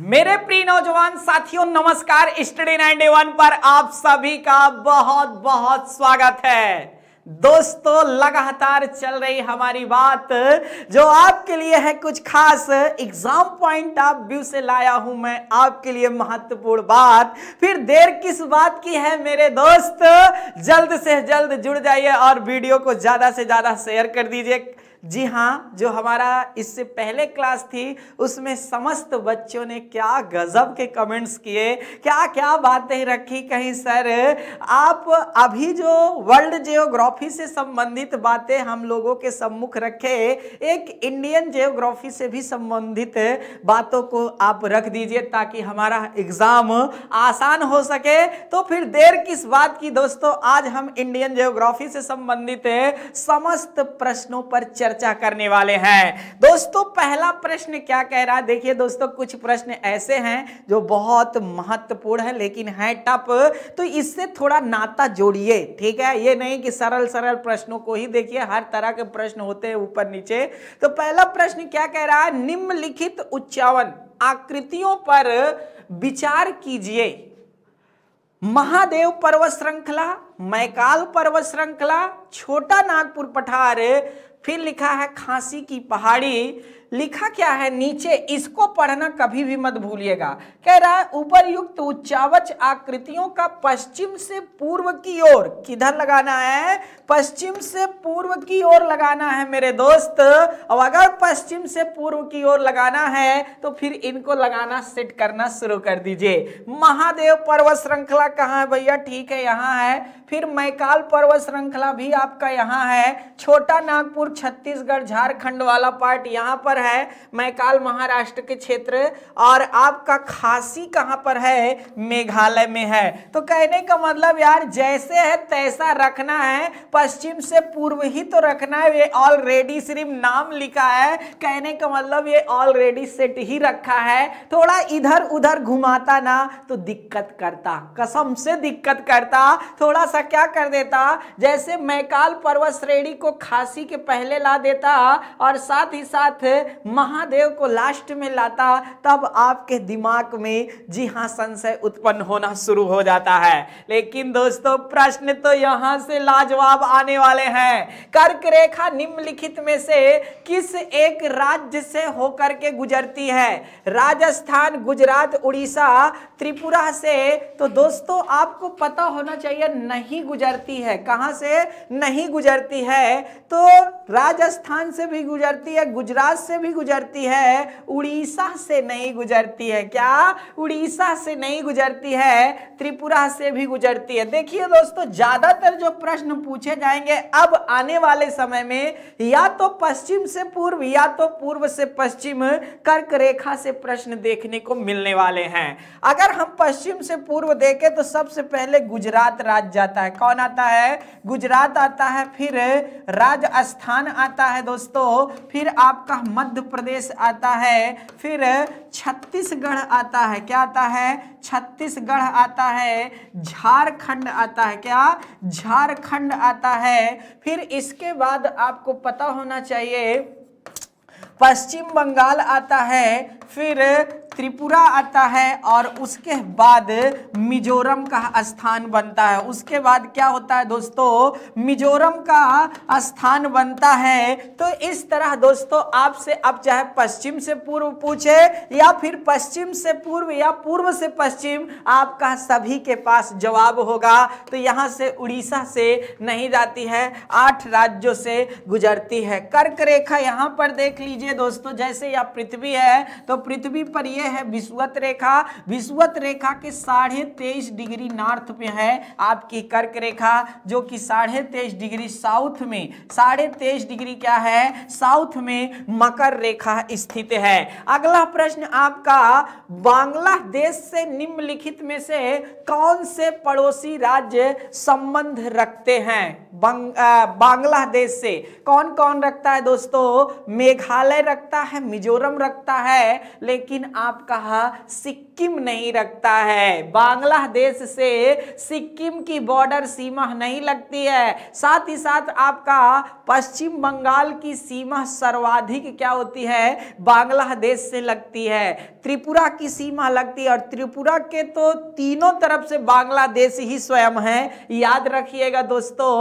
मेरे प्रिय नौजवान साथियों नमस्कार स्टडी नाइनटी वन पर आप सभी का बहुत बहुत स्वागत है दोस्तों लगातार चल रही हमारी बात जो आपके लिए है कुछ खास एग्जाम पॉइंट ऑफ व्यू से लाया हूं मैं आपके लिए महत्वपूर्ण बात फिर देर किस बात की है मेरे दोस्त जल्द से जल्द जुड़ जाइए और वीडियो को ज्यादा से ज्यादा शेयर कर दीजिए जी हाँ जो हमारा इससे पहले क्लास थी उसमें समस्त बच्चों ने क्या गजब के कमेंट्स किए क्या क्या बातें रखी कहीं सर आप अभी जो वर्ल्ड जियोग्राफी से संबंधित बातें हम लोगों के सम्मुख रखे एक इंडियन जियोग्राफी से भी संबंधित बातों को आप रख दीजिए ताकि हमारा एग्जाम आसान हो सके तो फिर देर किस बात की दोस्तों आज हम इंडियन जियोग्राफी से संबंधित समस्त प्रश्नों पर चर्चा चर्चा करने वाले हैं दोस्तों पहला प्रश्न क्या कह रहा है देखिए दोस्तों कुछ प्रश्न ऐसे हैं जो बहुत महत्वपूर्ण है लेकिन है टप तो इससे थोड़ा नाता जोड़िए ठीक है ये नहीं कि सरल सरल प्रश्नों को ही देखिए हर तरह के प्रश्न होते हैं ऊपर नीचे तो पहला प्रश्न क्या कह रहा है निम्नलिखित उच्चावन आकृतियों पर विचार कीजिए महादेव पर्वत श्रृंखला मैकाल पर्वत श्रृंखला छोटा नागपुर पठार फिर लिखा है खांसी की पहाड़ी लिखा क्या है नीचे इसको पढ़ना कभी भी मत भूलिएगा कह रहा है उपरयुक्त उच्चावच आकृतियों का पश्चिम से पूर्व की ओर किधर लगाना है पश्चिम से पूर्व की ओर लगाना है मेरे दोस्त और अगर पश्चिम से पूर्व की ओर लगाना है तो फिर इनको लगाना सेट करना शुरू कर दीजिए महादेव पर्वत श्रृंखला कहाँ है भैया ठीक है यहाँ है फिर मैकाल पर्वत श्रृंखला भी आपका यहाँ है छोटा नागपुर छत्तीसगढ़ झारखंड वाला पार्ट यहाँ पर है मैकाल महाराष्ट्र के क्षेत्र और आपका खासी कहाँ पर है मेघालय में है तो कहने का मतलब यार जैसे है तैसा रखना है पश्चिम से पूर्व ही तो रखना है ये ऑलरेडी सिर्फ नाम लिखा है कहने का मतलब ये ऑलरेडी सेट ही रखा है थोड़ा इधर उधर घुमाता ना तो दिक्कत करता कसम से दिक्कत करता थोड़ा सा क्या कर देता जैसे मैकाल पर्वत श्रेणी को खांसी के पहले ला देता और साथ ही साथ महादेव को लास्ट में लाता तब आपके दिमाग में जी हाँ संशय उत्पन्न होना शुरू हो जाता है लेकिन दोस्तों प्रश्न तो यहाँ से लाजवाब आने वाले हैं कर्क रेखा निम्नलिखित में से किस एक राज्य से होकर के गुजरती है राजस्थान गुजरात उड़ीसा त्रिपुरा से तो दोस्तों आपको पता होना चाहिए नहीं गुजरती है कहां से नहीं गुजरती है तो राजस्थान से भी गुजरती है गुजरात से भी गुजरती है उड़ीसा से नहीं गुजरती है क्या उड़ीसा से नहीं गुजरती है त्रिपुरा से भी गुजरती है देखिए दोस्तों ज्यादातर जो प्रश्न पूछे जाएंगे अब आने वाले समय में या तो पश्चिम से पूर्व या तो पूर्व से पश्चिम कर्क रेखा से प्रश्न देखने को मिलने वाले हैं अगर हम पश्चिम से पूर्व देखें तो सबसे पहले गुजरात राज्य जाता है कौन आता है गुजरात आता है फिर राजस्थान आता है दोस्तों फिर आपका मध्य प्रदेश आता है फिर छत्तीसगढ़ आता है क्या आता है छत्तीसगढ़ आता है झारखंड आता है क्या झारखंड आता जाता है फिर इसके बाद आपको पता होना चाहिए पश्चिम बंगाल आता है फिर त्रिपुरा आता है और उसके बाद मिजोरम का स्थान बनता है उसके बाद क्या होता है दोस्तों मिजोरम का स्थान बनता है तो इस तरह दोस्तों आपसे अब चाहे पश्चिम से पूर्व पूछे या फिर पश्चिम से पूर्व या पूर्व से पश्चिम आपका सभी के पास जवाब होगा तो यहाँ से उड़ीसा से नहीं जाती है आठ राज्यों से गुजरती है कर्क रेखा यहाँ पर देख लीजिए दोस्तों जैसे यह पृथ्वी है तो पृथ्वी पर यह है विश्वत रेखा विश्वत रेखा के साढ़े तेईस डिग्री नॉर्थ में है आपकी कर्क रेखा जो कि साढ़े तेईस डिग्री साउथ में साढ़े तेईस डिग्री क्या है साउथ में मकर रेखा स्थित है अगला प्रश्न आपका बांग्लादेश से निम्नलिखित में से कौन से पड़ोसी राज्य संबंध रखते हैं बांग्लादेश से कौन कौन रखता है दोस्तों मेघालय रखता है मिजोरम रखता है लेकिन आप कहा सिक्का सिक्किम नहीं रखता है बांग्लादेश से सिक्किम की बॉर्डर सीमा नहीं लगती है साथ ही साथ आपका पश्चिम बंगाल की सीमा सर्वाधिक क्या होती है बांग्लादेश से लगती है त्रिपुरा की सीमा लगती है और त्रिपुरा के तो तीनों तरफ से बांग्लादेश ही स्वयं है याद रखिएगा दोस्तों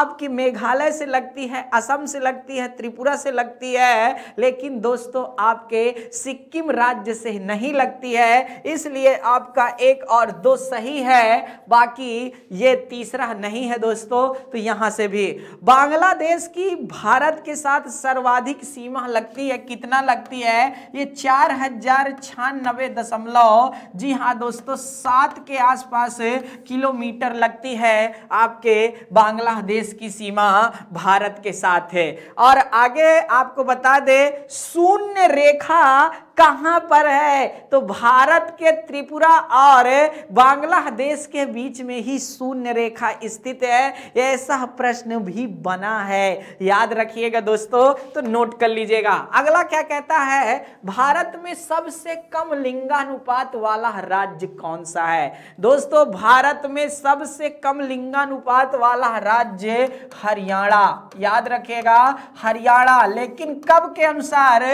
आपकी मेघालय से लगती है असम से लगती है त्रिपुरा से लगती है लेकिन दोस्तों आपके सिक्किम राज्य से नहीं लगती है इसलिए आपका एक और दो सही है बाकी ये तीसरा नहीं है दोस्तों तो यहां से भी बांग्लादेश की भारत के साथ सर्वाधिक सीमा लगती है कितना लगती है ये चार हजार छियानबे दशमलव जी हाँ दोस्तों सात के आसपास किलोमीटर लगती है आपके बांग्लादेश की सीमा भारत के साथ है और आगे आपको बता दे शून्य रेखा कहाँ पर है तो भारत के त्रिपुरा और बांग्लादेश के बीच में ही शून्य रेखा स्थित है ऐसा प्रश्न भी बना है याद रखिएगा दोस्तों तो नोट कर लीजिएगा अगला क्या कहता है भारत में सबसे कम लिंगानुपात वाला राज्य कौन सा है दोस्तों भारत में सबसे कम लिंगानुपात वाला राज्य हरियाणा याद रखिएगा हरियाणा लेकिन कब के अनुसार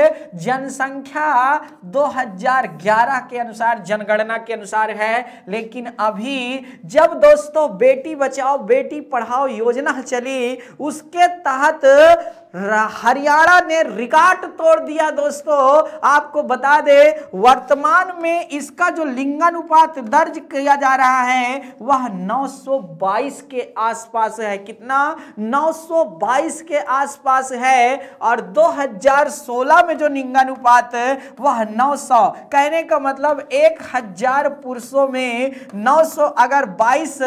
जनसंख्या 2011 के अनुसार जनगणना के अनुसार है लेकिन अभी जब दोस्तों बेटी बचाओ बेटी पढ़ाओ योजना चली उसके तहत हरियाणा ने रिकॉर्ड तोड़ दिया दोस्तों आपको बता दे वर्तमान में इसका जो लिंगानुपात दर्ज किया जा रहा है वह 922 के आसपास है कितना 922 के आसपास है और 2016 में जो लिंगानुपात वह 900 कहने का मतलब 1000 पुरुषों में 900 अगर 22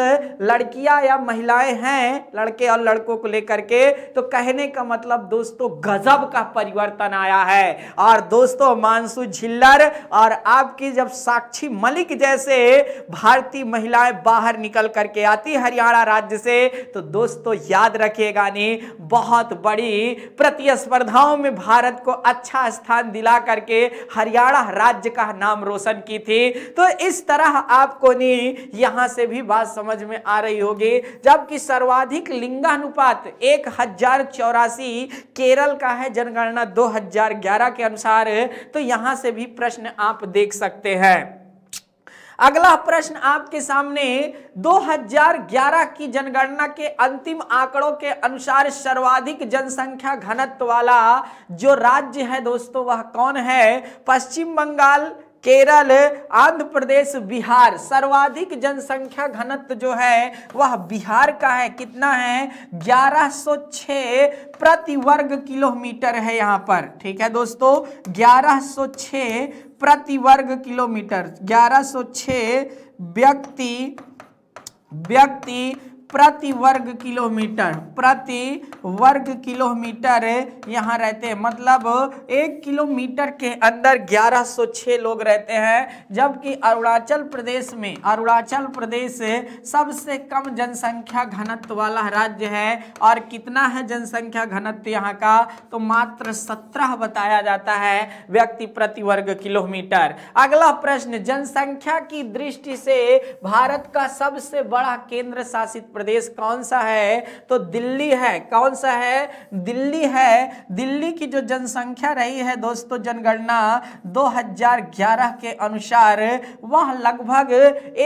लड़कियां या महिलाएं हैं लड़के और लड़कों को लेकर के तो कहने का मतलब मतलब दोस्तों गजब का परिवर्तन आया है और दोस्तों मानसू झिल्लर और आपकी जब साक्षी मलिक जैसे भारतीय महिलाएं बाहर निकल करके आती हरियाणा राज्य से तो दोस्तों याद रखिएगा नहीं बहुत बड़ी प्रतिस्पर्धाओं में भारत को अच्छा स्थान दिला करके हरियाणा राज्य का नाम रोशन की थी तो इस तरह आपको नहीं यहां से भी बात समझ में आ रही होगी जबकि सर्वाधिक लिंगानुपात एक हजार चौरासी केरल का है जनगणना 2011 के अनुसार तो यहां से भी प्रश्न आप देख सकते हैं अगला प्रश्न आपके सामने 2011 की जनगणना के अंतिम आंकड़ों के अनुसार सर्वाधिक जनसंख्या घनत्व वाला जो राज्य है दोस्तों वह कौन है पश्चिम बंगाल केरल आंध्र प्रदेश बिहार सर्वाधिक जनसंख्या घनत्व जो है वह बिहार का है कितना है 1106 प्रति वर्ग किलोमीटर है यहाँ पर ठीक है दोस्तों 1106 प्रति वर्ग किलोमीटर 1106 व्यक्ति व्यक्ति प्रति वर्ग किलोमीटर प्रति वर्ग किलोमीटर यहाँ रहते हैं मतलब एक किलोमीटर के अंदर 1106 लोग रहते हैं जबकि अरुणाचल प्रदेश में अरुणाचल प्रदेश सबसे कम जनसंख्या घनत्व वाला राज्य है और कितना है जनसंख्या घनत्व यहाँ का तो मात्र 17 बताया जाता है व्यक्ति प्रति वर्ग किलोमीटर अगला प्रश्न जनसंख्या की दृष्टि से भारत का सबसे बड़ा केंद्र शासित प्रदेश कौन सा है तो दिल्ली है कौन सा है दिल्ली है दिल्ली की जो जनसंख्या रही है दोस्तों जनगणना 2011 के अनुसार वह लगभग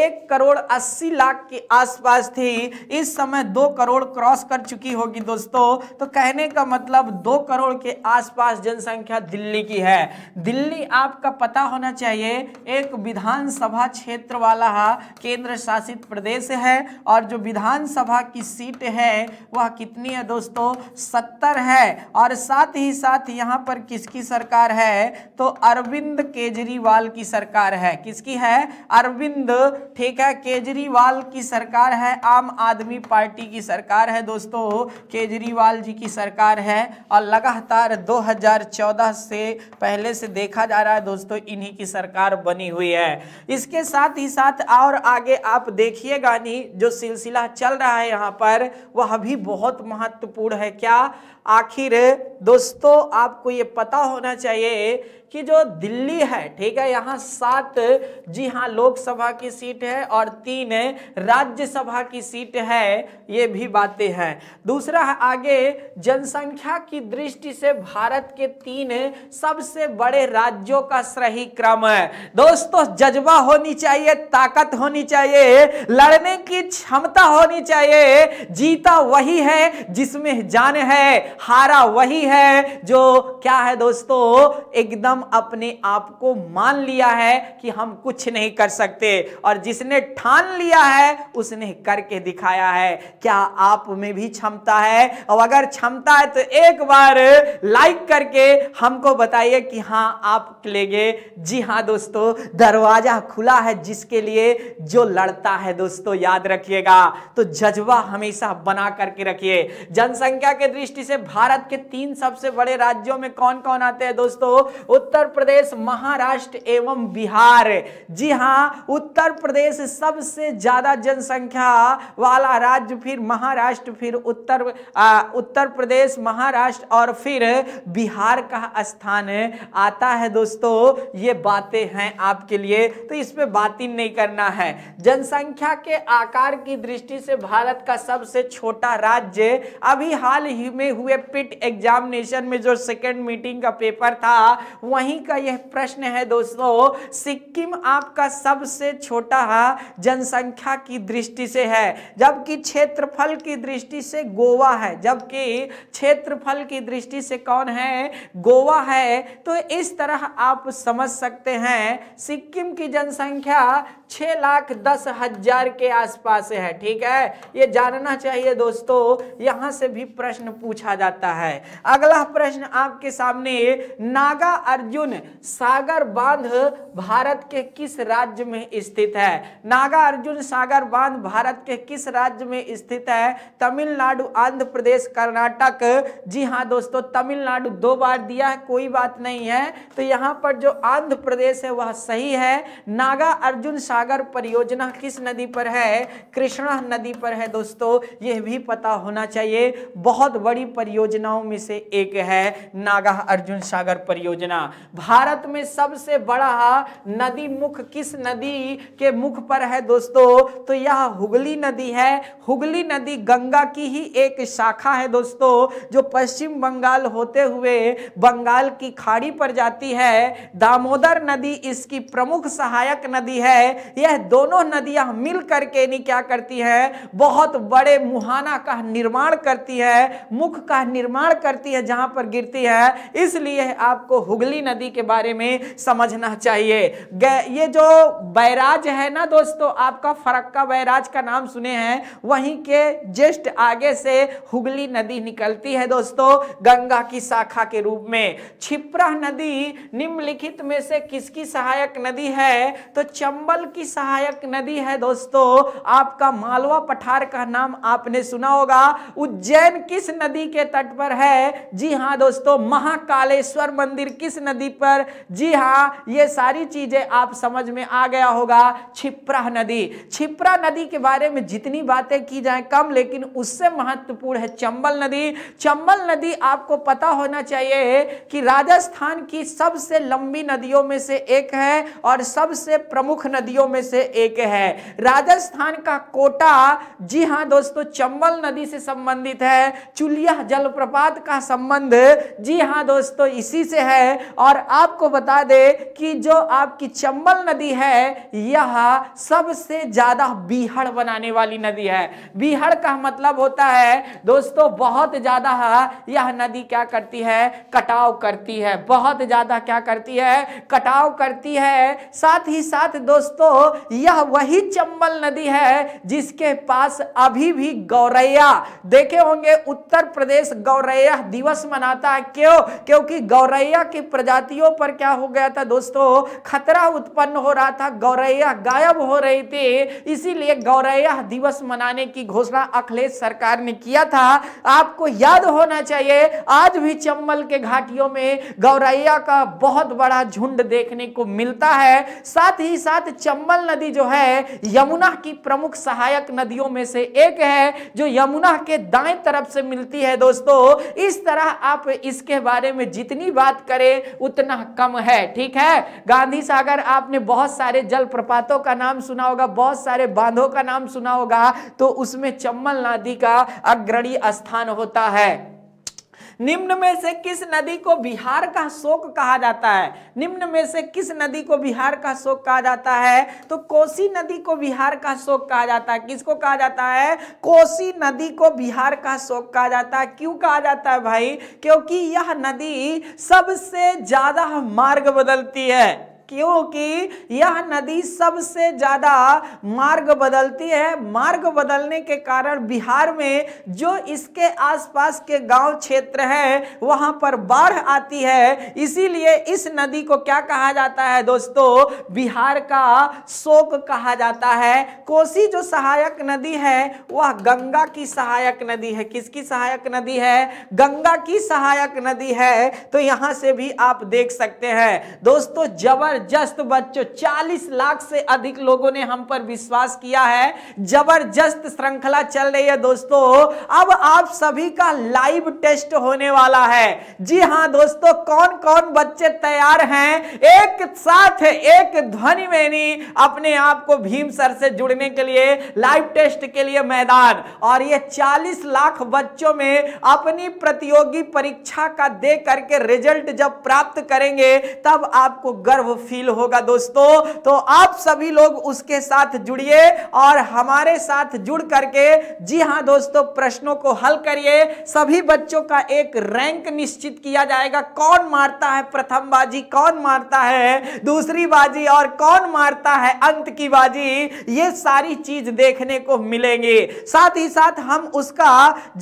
एक करोड़ अस्सी लाख के आसपास थी इस समय दो करोड़ क्रॉस कर चुकी होगी दोस्तों तो कहने का मतलब दो करोड़ के आसपास जनसंख्या दिल्ली की है दिल्ली आपका पता होना चाहिए एक विधानसभा क्षेत्र वाला केंद्र शासित प्रदेश है और जो विधान विधानसभा की सीट है वह कितनी है दोस्तों सत्तर है और साथ ही साथ यहाँ पर किसकी सरकार है तो अरविंद केजरीवाल की सरकार है किसकी है अरविंद ठीक है केजरीवाल की सरकार है आम आदमी पार्टी की सरकार है दोस्तों केजरीवाल जी की सरकार है और लगातार 2014 से पहले से देखा जा रहा है दोस्तों इन्हीं की सरकार बनी हुई है इसके साथ ही साथ और आगे आप देखिएगा नहीं जो सिलसिला चल चल रहा है यहाँ पर वह भी बहुत महत्वपूर्ण है क्या आखिर दोस्तों आपको ये पता होना चाहिए कि जो दिल्ली है ठीक है यहाँ सात जी हाँ लोकसभा की सीट है और तीन राज्यसभा की सीट है ये भी बातें हैं दूसरा है आगे जनसंख्या की दृष्टि से भारत के तीन सबसे बड़े राज्यों का सही क्रम है दोस्तों जज्बा होनी चाहिए ताकत होनी चाहिए लड़ने की क्षमता होनी चाहिए जीता वही है जिसमें जान है हारा वही है जो क्या है दोस्तों एकदम अपने आप को मान लिया है कि हम कुछ नहीं कर सकते और जिसने ठान लिया है उसने करके दिखाया है क्या आप में भी क्षमता है और अगर क्षमता है तो एक बार लाइक करके हमको बताइए कि हाँ आप लेंगे जी हाँ दोस्तों दरवाजा खुला है जिसके लिए जो लड़ता है दोस्तों याद रखिएगा तो जज्बा हमेशा बना करके रखिए जनसंख्या के दृष्टि से भारत के तीन सबसे बड़े राज्यों में कौन कौन आते हैं दोस्तों उत्तर प्रदेश महाराष्ट्र एवं बिहार जी हाँ उत्तर प्रदेश सबसे ज्यादा जनसंख्या वाला राज्य फिर महाराष्ट्र फिर उत्तर आ, उत्तर प्रदेश महाराष्ट्र और फिर बिहार का स्थान आता है दोस्तों ये बातें हैं आपके लिए तो इसमें बातें नहीं करना है जनसंख्या के आकार की दृष्टि से भारत का सबसे छोटा राज्य अभी हाल ही में हुए पिट एग्जामिनेशन में जो सेकेंड मीटिंग का पेपर था वह वहीं का यह प्रश्न है दोस्तों सिक्किम आपका सबसे छोटा जनसंख्या की दृष्टि से है जबकि क्षेत्रफल की दृष्टि से गोवा है जबकि क्षेत्रफल की दृष्टि से कौन है गोवा है तो इस तरह आप समझ सकते हैं सिक्किम की जनसंख्या छः लाख दस हजार के आसपास है ठीक है ये जानना चाहिए दोस्तों यहाँ से भी प्रश्न पूछा जाता है अगला प्रश्न आपके सामने नागा अर्जुन सागर बांध भारत के किस राज्य में स्थित है नागा अर्जुन सागर बांध भारत के किस राज्य में स्थित है तमिलनाडु आंध्र प्रदेश कर्नाटक जी हाँ दोस्तों तमिलनाडु दो बार दिया है कोई बात नहीं है तो यहाँ पर जो आंध्र प्रदेश है वह सही है नागा अर्जुन सागर सागर परियोजना किस नदी पर है कृष्णा नदी पर है दोस्तों यह भी पता होना चाहिए बहुत बड़ी परियोजनाओं में से एक है नागा अर्जुन सागर परियोजना भारत में सबसे बड़ा नदी मुख किस नदी के मुख पर है दोस्तों तो यह हुगली नदी है हुगली नदी गंगा की ही एक शाखा है दोस्तों जो पश्चिम बंगाल होते हुए बंगाल की खाड़ी पर जाती है दामोदर नदी इसकी प्रमुख सहायक नदी है यह दोनों नदियां मिल करके नहीं क्या करती हैं बहुत बड़े मुहाना का निर्माण करती है मुख का निर्माण करती है जहां पर गिरती है इसलिए आपको हुगली नदी के बारे में समझना चाहिए ये जो बैराज है ना दोस्तों आपका फरक्का बैराज का नाम सुने हैं वहीं के जस्ट आगे से हुगली नदी निकलती है दोस्तों गंगा की शाखा के रूप में छिप्रा नदी निम्नलिखित में से किसकी सहायक नदी है तो चंबल की की सहायक नदी है दोस्तों आपका मालवा पठार का नाम आपने सुना होगा उज्जैन किस नदी के तट पर है जी हाँ दोस्तों महाकालेश्वर मंदिर किस नदी पर जी हाँ ये सारी चीजें आप समझ में आ गया होगा छिप्रा नदी छिप्रा नदी के बारे में जितनी बातें की जाए कम लेकिन उससे महत्वपूर्ण है चंबल नदी चंबल नदी आपको पता होना चाहिए कि राजस्थान की सबसे लंबी नदियों में से एक है और सबसे प्रमुख नदियों नदियों में से एक है राजस्थान का कोटा जी हाँ दोस्तों चंबल नदी से संबंधित है चुलिया जलप्रपात का संबंध जी हाँ दोस्तों इसी से है और आपको बता दे कि जो आपकी चंबल नदी है यह सबसे ज्यादा बीहड़ बनाने वाली नदी है बीहड़ का मतलब होता है दोस्तों बहुत ज्यादा यह नदी क्या करती है कटाव करती है बहुत ज्यादा क्या करती है कटाव करती है साथ ही साथ दोस्तों यह वही चंबल नदी है जिसके पास अभी भी गौरैया देखे होंगे उत्तर प्रदेश गौरैया दिवस मनाता है क्यों क्योंकि गौरैया की प्रजातियों पर क्या हो गया था दोस्तों खतरा उत्पन्न हो रहा था गौरैया गायब हो रही थी इसीलिए गौरैया दिवस मनाने की घोषणा अखिलेश सरकार ने किया था आपको याद होना चाहिए आज भी चंबल के घाटियों में गौरैया का बहुत बड़ा झुंड देखने को मिलता है साथ ही साथ चंबल चंबल नदी जो है यमुना की प्रमुख सहायक नदियों में से एक है जो यमुना के दाएं तरफ से मिलती है दोस्तों इस तरह आप इसके बारे में जितनी बात करें उतना कम है ठीक है गांधी सागर आपने बहुत सारे जल प्रपातों का नाम सुना होगा बहुत सारे बांधों का नाम सुना होगा तो उसमें चंबल नदी का अग्रणी स्थान होता है निम्न में से किस नदी को बिहार का शोक कहा जाता है निम्न में से किस नदी को बिहार का शोक कहा जाता है तो कोसी नदी को बिहार का शोक कहा जाता है किसको कहा जाता है कोसी नदी को बिहार का शोक कहा जाता है क्यों कहा जाता है भाई क्योंकि यह नदी सबसे ज्यादा मार्ग बदलती है क्योंकि यह नदी सबसे ज़्यादा मार्ग बदलती है मार्ग बदलने के कारण बिहार में जो इसके आसपास के गांव क्षेत्र हैं वहां पर बाढ़ आती है इसीलिए इस नदी को क्या कहा जाता है दोस्तों बिहार का शोक कहा जाता है कोसी जो सहायक नदी है वह गंगा की सहायक नदी है किसकी सहायक नदी है गंगा की सहायक नदी है तो यहां से भी आप देख सकते हैं दोस्तों जबर जबरदस्त बच्चों 40 लाख से अधिक लोगों ने हम पर विश्वास किया है जबरदस्त श्रृंखला चल रही है दोस्तों अब आप सभी का लाइव टेस्ट होने वाला है जी हाँ दोस्तों कौन कौन बच्चे तैयार हैं एक साथ एक ध्वनि में अपने आप को भीम सर से जुड़ने के लिए लाइव टेस्ट के लिए मैदान और ये 40 लाख बच्चों में अपनी प्रतियोगी परीक्षा का दे करके रिजल्ट जब प्राप्त करेंगे तब आपको गर्व फील होगा दोस्तों तो आप सभी लोग उसके साथ जुड़िए और हमारे साथ जुड़ करके जी हाँ दोस्तों प्रश्नों को हल करिए सभी बच्चों का एक रैंक निश्चित किया जाएगा कौन मारता है प्रथम बाजी कौन मारता है दूसरी बाजी और कौन मारता है अंत की बाजी ये सारी चीज देखने को मिलेंगे साथ ही साथ हम उसका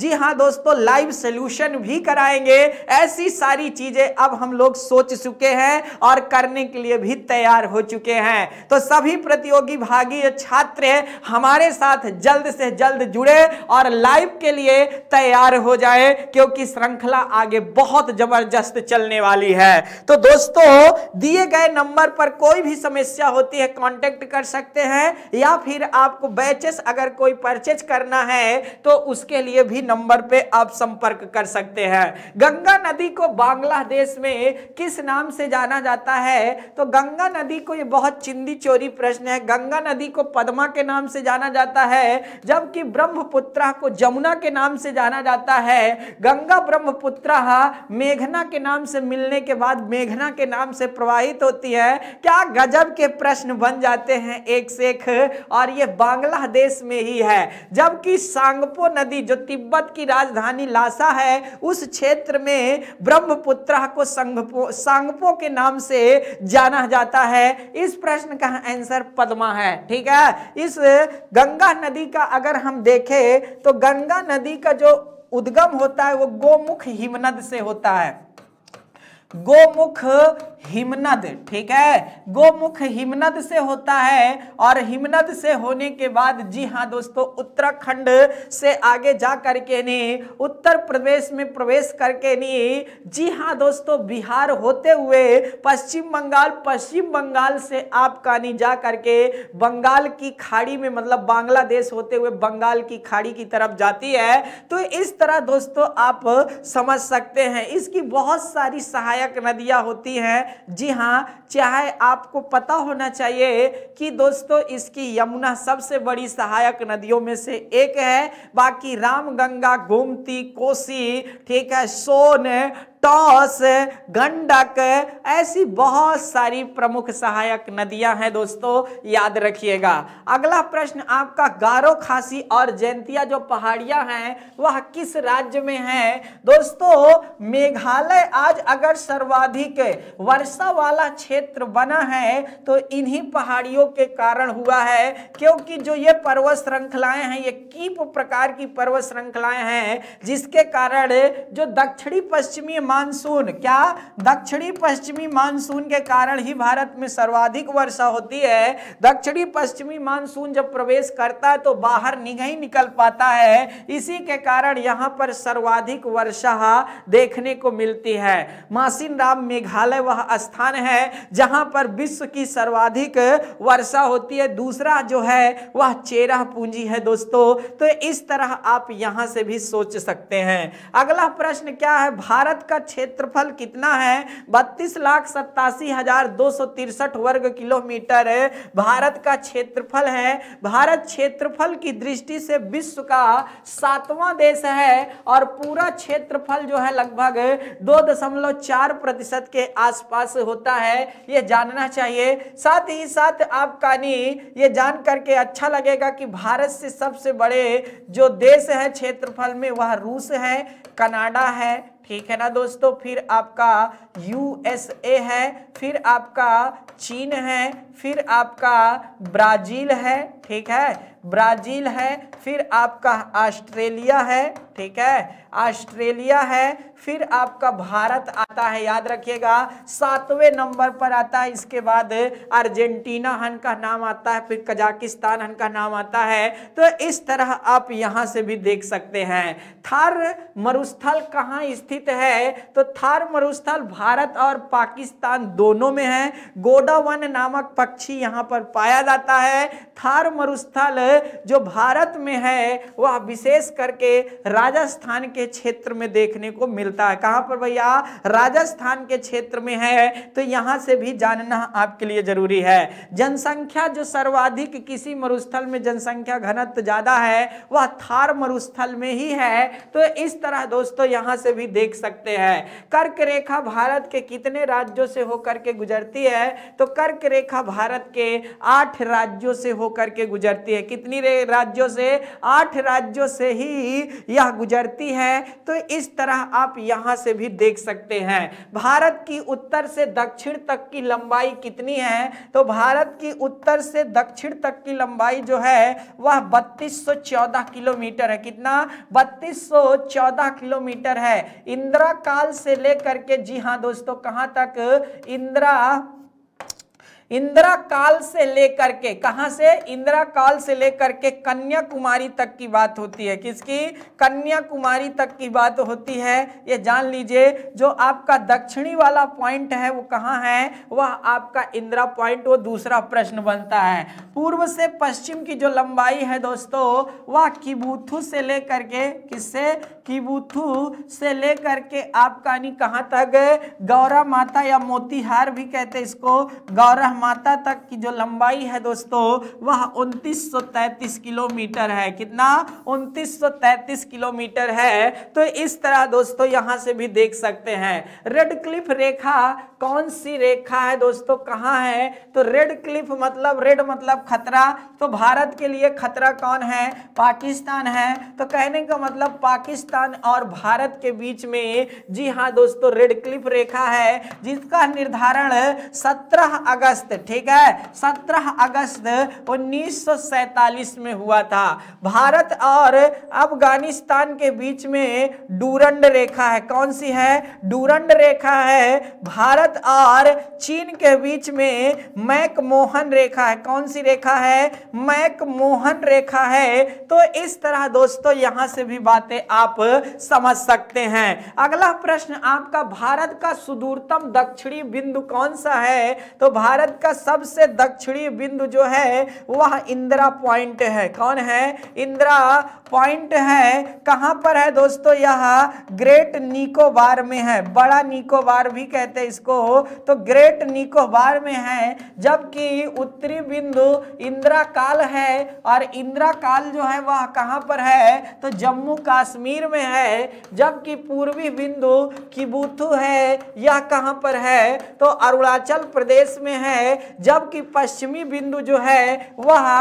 जी हाँ दोस्तों लाइव सोल्यूशन भी कराएंगे ऐसी सारी चीजें अब हम लोग सोच चुके हैं और करने के लिए लिए भी तैयार हो चुके हैं तो सभी प्रतियोगी भागी छात्र हमारे साथ जल्द से जल्द जुड़े और लाइव के लिए तैयार हो जाए क्योंकि श्रृंखला आगे बहुत जबरदस्त चलने वाली है तो दोस्तों दिए गए नंबर पर कोई भी समस्या होती है कांटेक्ट कर सकते हैं या फिर आपको बैचेस अगर कोई परचेज करना है तो उसके लिए भी नंबर पे आप संपर्क कर सकते हैं गंगा नदी को बांग्लादेश में किस नाम से जाना जाता है तो तो गंगा नदी को ये बहुत चिंदी चोरी प्रश्न है गंगा नदी को पद्मा के नाम से जाना जाता है जबकि ब्रह्मपुत्रा को जमुना के नाम से जाना जाता है गंगा ब्रह्मपुत्रा मेघना के नाम से मिलने के बाद मेघना के नाम से प्रवाहित होती है क्या गजब के प्रश्न बन जाते हैं एक से एक और ये बांग्लादेश में ही है जबकि सांगपो नदी जो तिब्बत की राजधानी लासा है उस क्षेत्र में ब्रह्मपुत्रा को सांगपो के नाम से जाना जाना जाता है इस प्रश्न का आंसर पद्मा है ठीक है इस गंगा नदी का अगर हम देखें तो गंगा नदी का जो उद्गम होता है वो गोमुख हिमनद से होता है गोमुख हिमनद ठीक है गोमुख हिमनद से होता है और हिमनद से होने के बाद जी हाँ दोस्तों उत्तराखंड से आगे जा करके नहीं उत्तर प्रदेश में प्रवेश करके नहीं जी हाँ दोस्तों बिहार होते हुए पश्चिम बंगाल पश्चिम बंगाल से आप कहानी जा करके बंगाल की खाड़ी में मतलब बांग्लादेश होते हुए बंगाल की खाड़ी की तरफ जाती है तो इस तरह दोस्तों आप समझ सकते हैं इसकी बहुत सारी सहायक नदियां होती हैं जी हाँ चाहे आपको पता होना चाहिए कि दोस्तों इसकी यमुना सबसे बड़ी सहायक नदियों में से एक है बाकी रामगंगा गोमती कोसी ठीक है सोन टॉस गंडक ऐसी बहुत सारी प्रमुख सहायक नदियां हैं दोस्तों याद रखिएगा अगला प्रश्न आपका गारो खासी और जयंतिया जो पहाड़ियां हैं वह किस राज्य में है दोस्तों मेघालय आज अगर सर्वाधिक वर्षा वाला क्षेत्र बना है तो इन्हीं पहाड़ियों के कारण हुआ है क्योंकि जो ये पर्वत श्रृंखलाएं हैं ये कीप प्रकार की पर्वत श्रृंखलाएं हैं जिसके कारण जो दक्षिणी पश्चिमी मानसून क्या दक्षिणी पश्चिमी मानसून के कारण ही भारत में सर्वाधिक वर्षा होती है दक्षिणी पश्चिमी मानसून जब प्रवेश करता है तो बाहर नहीं निकल पाता है इसी के कारण यहाँ पर सर्वाधिक वर्षा देखने को मिलती है मासिन राम मेघालय वह स्थान है जहाँ पर विश्व की सर्वाधिक वर्षा होती है दूसरा जो है वह चेरा पूंजी है दोस्तों तो इस तरह आप यहाँ से भी सोच सकते हैं अगला प्रश्न क्या है भारत का क्षेत्रफल कितना है बत्तीस लाख सत्तासी हजार दो सौ तिरसठ वर्ग किलोमीटर भारत का क्षेत्रफल है भारत क्षेत्रफल की दृष्टि से विश्व का सातवां देश है और पूरा क्षेत्रफल जो है लगभग दो दशमलव चार प्रतिशत के आसपास होता है ये जानना चाहिए साथ ही साथ आपका नहीं ये जान करके अच्छा लगेगा कि भारत से सबसे बड़े जो देश है क्षेत्रफल में वह रूस है कनाडा है ठीक है ना दोस्तों फिर आपका यूएसए है फिर आपका चीन है फिर आपका ब्राज़ील है ठीक है ब्राज़ील है फिर आपका ऑस्ट्रेलिया है ठीक है ऑस्ट्रेलिया है फिर आपका भारत आता है याद रखिएगा सातवें नंबर पर आता है इसके बाद अर्जेंटीना हन का नाम आता है फिर कजाकिस्तान हन का नाम आता है तो इस तरह आप यहाँ से भी देख सकते हैं थार मरुस्थल कहाँ स्थित है तो थार मरुस्थल भारत और पाकिस्तान दोनों में है गोडावन नामक पक्षी यहाँ पर पाया जाता है थार मरुस्थल जो भारत में है वह विशेष करके राजस्थान के क्षेत्र में देखने को मिल मिलता है कहाँ पर भैया राजस्थान के क्षेत्र में है तो यहाँ से भी जानना आपके लिए जरूरी है जनसंख्या जो सर्वाधिक किसी मरुस्थल में जनसंख्या घनत्व ज़्यादा है वह थार मरुस्थल में ही है तो इस तरह दोस्तों यहाँ से भी देख सकते हैं कर्क रेखा भारत के कितने राज्यों से होकर के गुजरती है तो कर्क रेखा भारत के आठ राज्यों से होकर के गुजरती है कितनी राज्यों से आठ राज्यों से ही यह गुजरती है तो इस तरह आप यहां से भी देख सकते हैं भारत की उत्तर से दक्षिण तक की लंबाई कितनी है तो भारत की उत्तर से दक्षिण तक की लंबाई जो है वह 3214 किलोमीटर है कितना 3214 किलोमीटर है इंदिरा काल से लेकर के जी हाँ दोस्तों कहां तक इंदिरा इंदिरा काल से लेकर के कहा से इंदिरा काल से लेकर के कन्याकुमारी तक की बात होती है किसकी कन्याकुमारी तक की बात होती है ये जान लीजिए जो आपका दक्षिणी वाला पॉइंट है वो कहाँ है वह आपका इंदिरा पॉइंट वो दूसरा प्रश्न बनता है पूर्व से पश्चिम की जो लंबाई है दोस्तों वह किबूथू से लेकर के किससे किबूथू से लेकर के आपका यानी कहाँ तक गौरा माता या मोतीहार भी कहते हैं इसको गौरा माता तक की जो लंबाई है दोस्तों वह 2933 किलोमीटर है कितना 2933 किलोमीटर है तो इस तरह दोस्तों यहाँ से भी देख सकते हैं रेड क्लिफ रेखा कौन सी रेखा है दोस्तों कहाँ है तो रेड क्लिफ मतलब रेड मतलब खतरा तो भारत के लिए खतरा कौन है पाकिस्तान है तो कहने का मतलब पाकिस्तान और भारत के बीच में जी हाँ दोस्तों रेड क्लिफ रेखा है जिसका निर्धारण 17 अगस्त अगस्त ठीक है 17 अगस्त 1947 में हुआ था भारत और अफगानिस्तान के बीच में डूरंड रेखा है कौन सी है डूरंड रेखा है भारत और चीन के बीच में मैकमोहन रेखा है कौन सी रेखा है मैकमोहन रेखा है तो इस तरह दोस्तों यहां से भी बातें आप समझ सकते हैं अगला प्रश्न आपका भारत का सुदूरतम दक्षिणी बिंदु कौन सा है तो भारत भारत का सबसे दक्षिणी बिंदु जो है वह इंदिरा पॉइंट है कौन है इंदिरा पॉइंट है कहाँ पर है दोस्तों यह ग्रेट निकोबार में है बड़ा निकोबार भी कहते हैं इसको तो ग्रेट निकोबार में है जबकि उत्तरी बिंदु इंदिरा काल है और इंदिरा काल जो है वह कहाँ पर है तो जम्मू कश्मीर में है जबकि पूर्वी बिंदु किबूथू है यह कहाँ पर है तो अरुणाचल प्रदेश में है जबकि पश्चिमी बिंदु जो है वह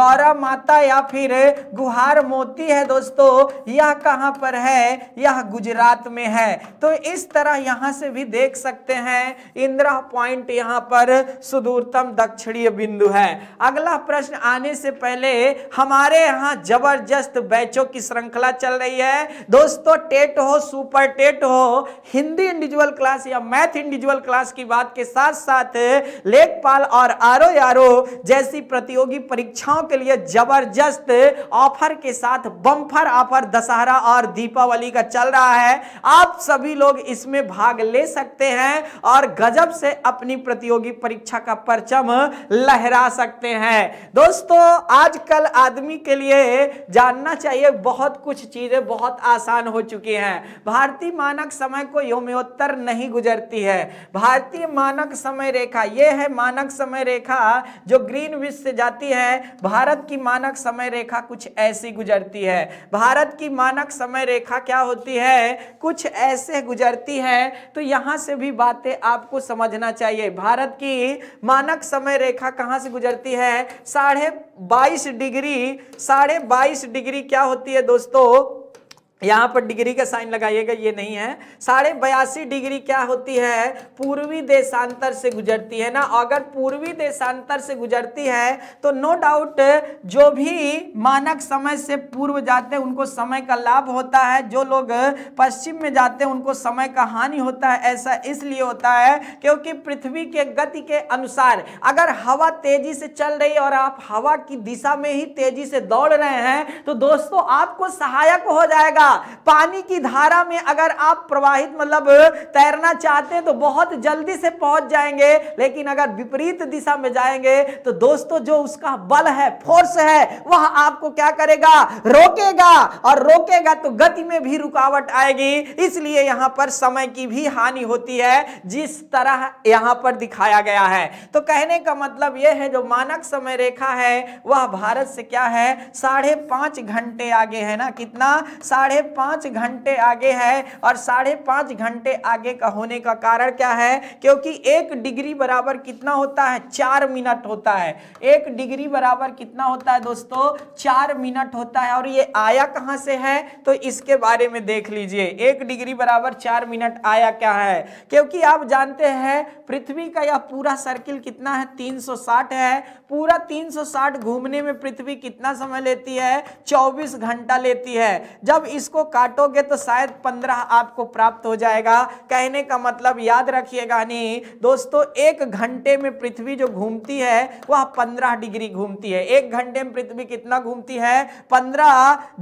गौरा माता या फिर गुहार मोती होती है दोस्तों यह कहां पर है यह गुजरात में है तो इस तरह यहां से भी देख सकते हैं इंदिरा पॉइंट यहां पर सुदूरतम दक्षिणीय बिंदु है अगला प्रश्न आने से पहले हमारे यहां जबरदस्त बैचों की श्रृंखला चल रही है दोस्तों टेट हो सुपर टेट हो हिंदी इंडिविजुअल क्लास या मैथ इंडिविजुअल क्लास की बात के साथ साथ लेखपाल और आरो जैसी प्रतियोगी परीक्षाओं के लिए जबरदस्त ऑफर के साथ साथ बम्फर ऑफर दशहरा और दीपावली का चल रहा है आप सभी लोग इसमें भाग ले सकते हैं और गजब से अपनी प्रतियोगी परीक्षा का परचम लहरा सकते हैं दोस्तों आजकल आदमी के लिए जानना चाहिए बहुत कुछ चीजें बहुत आसान हो चुकी हैं भारतीय मानक समय को योम्योत्तर नहीं गुजरती है भारतीय मानक समय रेखा यह है मानक समय रेखा जो ग्रीन विश्व से जाती है भारत की मानक समय रेखा कुछ ऐसी गुजरती करती है भारत की मानक समय रेखा क्या होती है कुछ ऐसे गुजरती है तो यहाँ से भी बातें आपको समझना चाहिए भारत की मानक समय रेखा कहाँ से गुजरती है साढ़े बाईस डिग्री साढ़े बाईस डिग्री क्या होती है दोस्तों यहाँ पर डिग्री का साइन लगाइएगा ये नहीं है साढ़े बयासी डिग्री क्या होती है पूर्वी देशांतर से गुजरती है ना अगर पूर्वी देशांतर से गुजरती है तो नो डाउट जो भी मानक समय से पूर्व जाते हैं उनको समय का लाभ होता है जो लोग पश्चिम में जाते हैं उनको समय का हानि होता है ऐसा इसलिए होता है क्योंकि पृथ्वी के गति के अनुसार अगर हवा तेजी से चल रही है और आप हवा की दिशा में ही तेजी से दौड़ रहे हैं तो दोस्तों आपको सहायक हो जाएगा धारा पानी की धारा में अगर आप प्रवाहित मतलब तैरना चाहते हैं तो बहुत जल्दी से पहुंच जाएंगे लेकिन अगर विपरीत दिशा में जाएंगे तो दोस्तों जो उसका बल है फोर्स है वह आपको क्या करेगा रोकेगा और रोकेगा तो गति में भी रुकावट आएगी इसलिए यहां पर समय की भी हानि होती है जिस तरह यहां पर दिखाया गया है तो कहने का मतलब यह है जो मानक समय रेखा है वह भारत से क्या है साढ़े पांच घंटे आगे है ना कितना साढ़े साढ़े पांच घंटे आगे है और साढ़े पांच घंटे आगे का होने का कारण क्या है क्योंकि एक डिग्री बराबर कितना होता है चार मिनट होता है एक डिग्री बराबर कितना होता है दोस्तों चार मिनट होता है और ये आया कहां से है तो इसके बारे में देख लीजिए एक डिग्री बराबर चार मिनट आया क्या है क्योंकि आप जानते हैं पृथ्वी का यह पूरा सर्किल कितना है 360 है पूरा 360 घूमने में पृथ्वी कितना समय लेती है 24 घंटा लेती है जब इस इसको काटोगे तो शायद पंद्रह आपको प्राप्त हो जाएगा कहने का मतलब याद रखिएगा नहीं दोस्तों एक घंटे में पृथ्वी जो घूमती है वह पंद्रह डिग्री घूमती है एक घंटे में पृथ्वी कितना घूमती है पंद्रह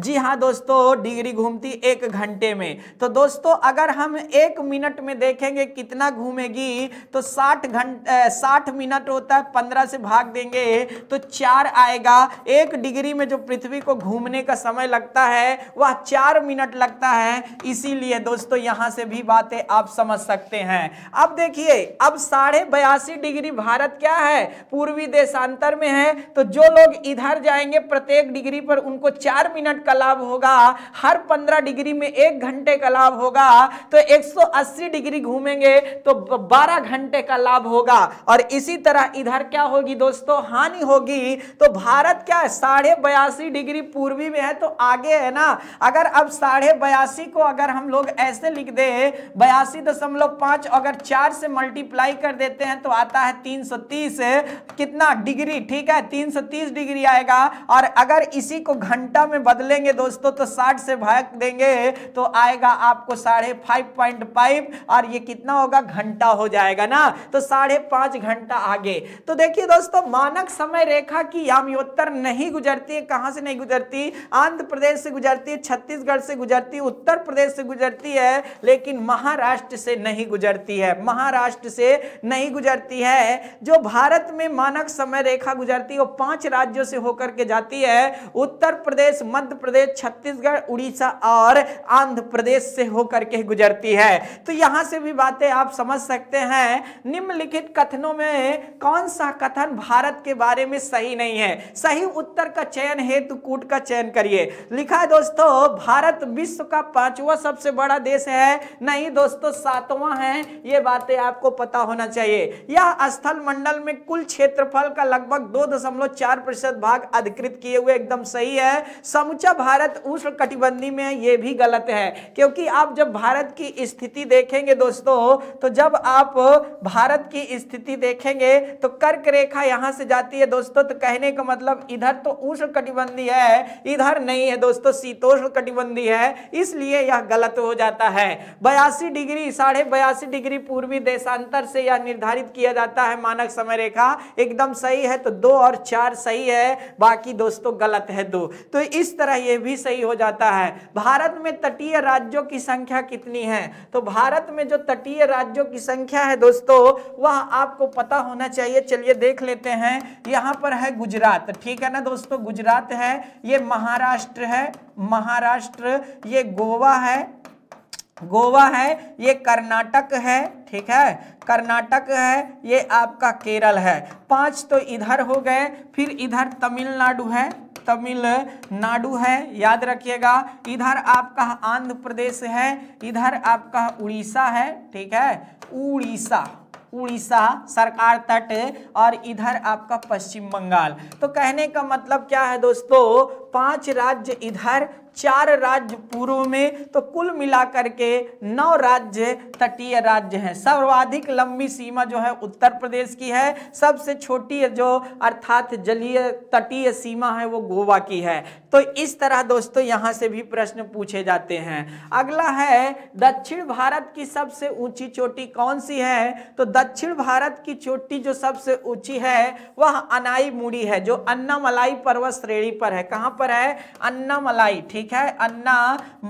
जी हाँ दोस्तों डिग्री घूमती एक घंटे में तो दोस्तों अगर हम एक मिनट में देखेंगे कितना घूमेगी तो साठ घंटे साठ मिनट होता है पंद्रह से भाग देंगे तो चार आएगा एक डिग्री में जो पृथ्वी को घूमने का समय लगता है वह चार चार मिनट लगता है इसीलिए दोस्तों यहां से भी बातें आप समझ सकते हैं अब देखिए अब साढ़े बयासी डिग्री भारत क्या है पूर्वी देशांतर में है तो जो लोग इधर जाएंगे प्रत्येक डिग्री पर उनको चार मिनट का लाभ होगा हर पंद्रह डिग्री में एक घंटे का लाभ होगा तो एक डिग्री घूमेंगे तो बारह घंटे का लाभ होगा और इसी तरह इधर क्या होगी दोस्तों हानि होगी तो भारत क्या है साढ़े बयासी डिग्री पूर्वी में है तो आगे है ना अगर अब साढ़े बयासी को अगर हम लोग ऐसे लिख दे बयासी दशमलव पांच अगर चार से मल्टीप्लाई कर देते हैं तो आता है तीन सौ तीस कितना डिग्री ठीक है तीन सौ तीस डिग्री आएगा और अगर इसी को घंटा में बदलेंगे दोस्तों तो साठ से भाग देंगे तो आएगा आपको साढ़े फाइव पॉइंट फाइव और ये कितना होगा घंटा हो जाएगा ना तो साढ़े पांच घंटा आगे तो देखिए दोस्तों मानक समय रेखा की यामयोत्तर नहीं गुजरती है कहां से नहीं गुजरती आंध्र प्रदेश से गुजरती है छत्तीसगढ़ छत्तीसगढ़ से गुजरती है उत्तर प्रदेश से गुजरती है लेकिन महाराष्ट्र से नहीं गुजरती है महाराष्ट्र से नहीं गुजरती है जो भारत में मानक समय रेखा गुजरती है वो पांच राज्यों से होकर के जाती है उत्तर प्रदेश मध्य प्रदेश छत्तीसगढ़ उड़ीसा और आंध्र प्रदेश से होकर के गुजरती है तो यहां से भी बातें आप समझ सकते हैं निम्नलिखित कथनों में कौन सा कथन भारत के बारे में सही नहीं है सही उत्तर का चयन हेतु कूट का चयन करिए लिखा है दोस्तों भारत भारत विश्व का पांचवा सबसे बड़ा देश है नहीं दोस्तों सातवां है ये बातें आपको पता होना चाहिए यह स्थल मंडल में कुल क्षेत्रफल का लगभग दो दशमलव चार प्रतिशत भाग अधिकृत किए हुए एकदम सही है समूचा भारत उष्ण कटिबंधी में यह भी गलत है क्योंकि आप जब भारत की स्थिति देखेंगे दोस्तों तो जब आप भारत की स्थिति देखेंगे तो कर्क रेखा यहां से जाती है दोस्तों तो कहने का मतलब इधर तो उष्ण कटिबंधी है इधर नहीं है दोस्तों शीतोष्ण कटिबंधी संधि है इसलिए यह गलत हो जाता है बयासी डिग्री साढ़े बयासी डिग्री पूर्वी देशांतर से यह निर्धारित किया जाता है मानक समय रेखा एकदम सही है तो दो और चार सही है बाकी दोस्तों गलत है दो तो इस तरह यह भी सही हो जाता है भारत में तटीय राज्यों की संख्या कितनी है तो भारत में जो तटीय राज्यों की संख्या है दोस्तों वह आपको पता होना चाहिए चलिए देख लेते हैं यहां पर है गुजरात ठीक है ना दोस्तों गुजरात है ये महाराष्ट्र है महाराष्ट्र ये गोवा है गोवा है ये कर्नाटक है ठीक है कर्नाटक है ये आपका केरल है पांच तो इधर हो गए फिर इधर तमिलनाडु है तमिलनाडु है याद रखिएगा इधर आपका आंध्र प्रदेश है इधर आपका उड़ीसा है ठीक है उड़ीसा उड़ीसा सरकार तट और इधर आपका पश्चिम बंगाल तो कहने का मतलब क्या है दोस्तों पांच राज्य इधर चार राज्य पूर्व में तो कुल मिलाकर के नौ राज्य तटीय राज्य हैं सर्वाधिक लंबी सीमा जो है उत्तर प्रदेश की है सबसे छोटी जो अर्थात जलीय तटीय सीमा है वो गोवा की है तो इस तरह दोस्तों यहाँ से भी प्रश्न पूछे जाते हैं अगला है दक्षिण भारत की सबसे ऊंची चोटी कौन सी है तो दक्षिण भारत की चोटी जो सबसे ऊंची है वह अनाई मुड़ी है जो अन्नामलाई पर्वत श्रेणी पर है कहाँ पर है अन्नामलाई ठीक ठीक है अन्ना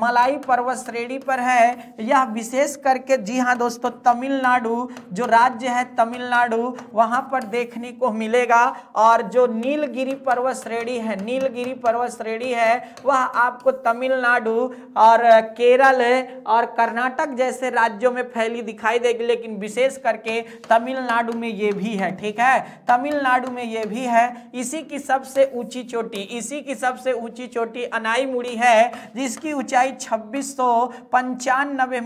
मलाई पर्वत श्रेणी पर है यह विशेष करके जी हाँ दोस्तों तमिलनाडु जो राज्य है तमिलनाडु वहाँ पर देखने को मिलेगा और जो नीलगिरी पर्वत श्रेणी है नीलगिरी पर्वत श्रेणी है वह आपको तमिलनाडु और केरल और कर्नाटक जैसे राज्यों में फैली दिखाई देगी लेकिन विशेष करके तमिलनाडु में ये भी है ठीक है तमिलनाडु में ये भी है इसी की सबसे ऊंची चोटी इसी की सबसे ऊंची चोटी अनाईमुड़ी है है जिसकी ऊंचाई छब्बीस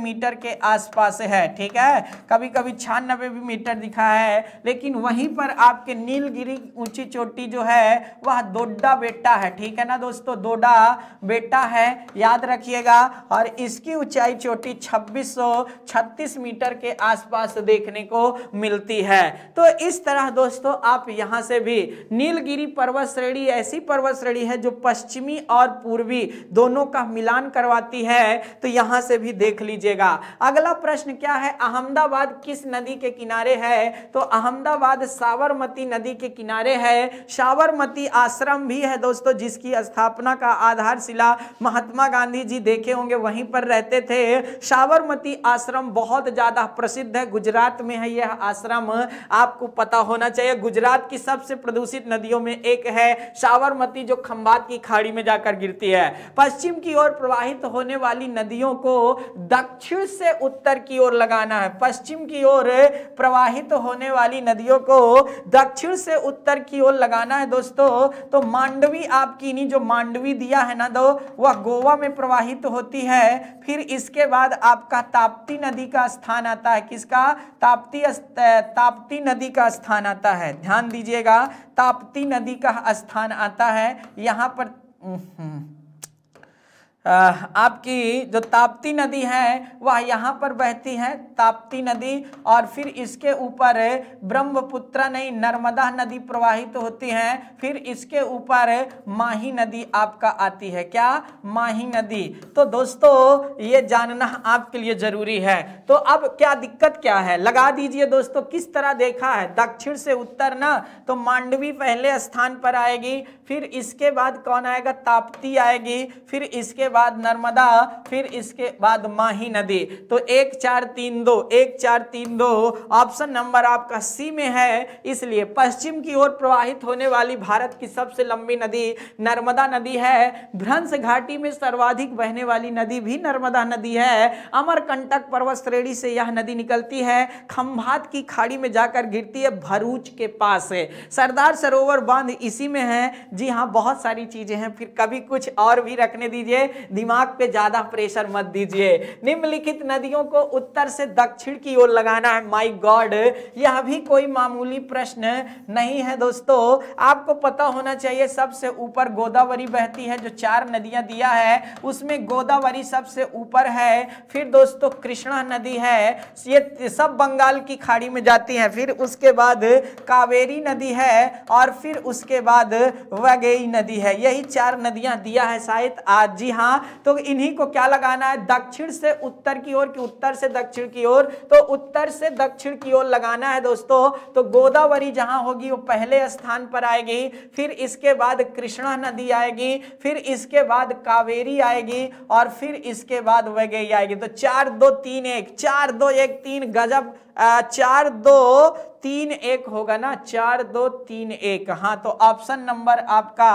मीटर के आसपास है ठीक है कभी कभी छियानबे भी मीटर दिखा है लेकिन वहीं पर आपके नीलगिरी ऊंची चोटी जो है वह दोडा बेटा है ठीक है ना दोस्तों दोडा बेटा है याद रखिएगा और इसकी ऊंचाई चोटी छब्बीस मीटर के आसपास देखने को मिलती है तो इस तरह दोस्तों आप यहां से भी नीलगिरी पर्वत श्रेणी ऐसी पर्वत श्रेणी है जो पश्चिमी और पूर्वी दोनों का मिलान करवाती है तो यहां से भी देख लीजिएगा अगला प्रश्न क्या है अहमदाबाद किस नदी के किनारे है तो अहमदाबाद साबरमती नदी के किनारे है साबरमती आश्रम भी है दोस्तों जिसकी स्थापना का आधारशिला महात्मा गांधी जी देखे होंगे वहीं पर रहते थे साबरमती आश्रम बहुत ज़्यादा प्रसिद्ध है गुजरात में है यह आश्रम आपको पता होना चाहिए गुजरात की सबसे प्रदूषित नदियों में एक है साबरमती जो खंभात की खाड़ी में जाकर गिरती है पश्चिम की ओर प्रवाहित होने वाली नदियों को दक्षिण से उत्तर की ओर लगाना है पश्चिम की ओर प्रवाहित होने वाली नदियों को दक्षिण से उत्तर की ओर लगाना है दोस्तों तो मांडवी आपकी नहीं जो मांडवी दिया है ना दो वह गोवा में प्रवाहित होती है फिर इसके बाद आपका ताप्ती नदी का स्थान आता है किसका ताप्ती ताप्ती नदी का स्थान आता है ध्यान दीजिएगा ताप्ती नदी का स्थान आता है यहाँ पर आपकी जो ताप्ती नदी है वह यहाँ पर बहती है ताप्ती नदी और फिर इसके ऊपर ब्रह्मपुत्र नहीं नर्मदा नदी प्रवाहित तो होती है फिर इसके ऊपर माही नदी आपका आती है क्या माही नदी तो दोस्तों ये जानना आपके लिए ज़रूरी है तो अब क्या दिक्कत क्या है लगा दीजिए दोस्तों किस तरह देखा है दक्षिण से उत्तर ना तो मांडवी पहले स्थान पर आएगी फिर इसके बाद कौन आएगा ताप्ती आएगी फिर इसके बाद नर्मदा फिर इसके बाद माही नदी तो एक चार तीन दो एक चार तीन दो ऑप्शन नंबर आपका सी में है इसलिए पश्चिम की ओर प्रवाहित होने वाली भारत की सबसे लंबी नदी नर्मदा नदी है भ्रंश घाटी में सर्वाधिक बहने वाली नदी भी नर्मदा नदी है अमरकंटक पर्वत श्रेणी से यह नदी निकलती है खम्भात की खाड़ी में जाकर गिरती है भरूच के पास सरदार सरोवर बांध इसी में है जी हाँ बहुत सारी चीज़ें हैं फिर कभी कुछ और भी रखने दीजिए दिमाग पे ज़्यादा प्रेशर मत दीजिए निम्नलिखित नदियों को उत्तर से दक्षिण की ओर लगाना है माई गॉड यह भी कोई मामूली प्रश्न नहीं है दोस्तों आपको पता होना चाहिए सबसे ऊपर गोदावरी बहती है जो चार नदियाँ दिया है उसमें गोदावरी सबसे ऊपर है फिर दोस्तों कृष्णा नदी है ये सब बंगाल की खाड़ी में जाती है फिर उसके बाद कावेरी नदी है और फिर उसके बाद नवागेई नदी है यही चार नदियां दिया है शायद आज जी हाँ तो इन्हीं को क्या लगाना है दक्षिण से उत्तर की ओर कि उत्तर से दक्षिण की ओर तो उत्तर से दक्षिण की ओर लगाना है दोस्तों तो गोदावरी जहां होगी वो पहले स्थान पर आएगी फिर इसके बाद कृष्णा नदी आएगी फिर इसके बाद कावेरी आएगी और फिर इसके बाद वगैरह आएगी तो चार दो तीन एक चार दो एक तीन गजब चार दो तीन एक होगा ना चार दो तीन एक हाँ तो ऑप्शन नंबर आपका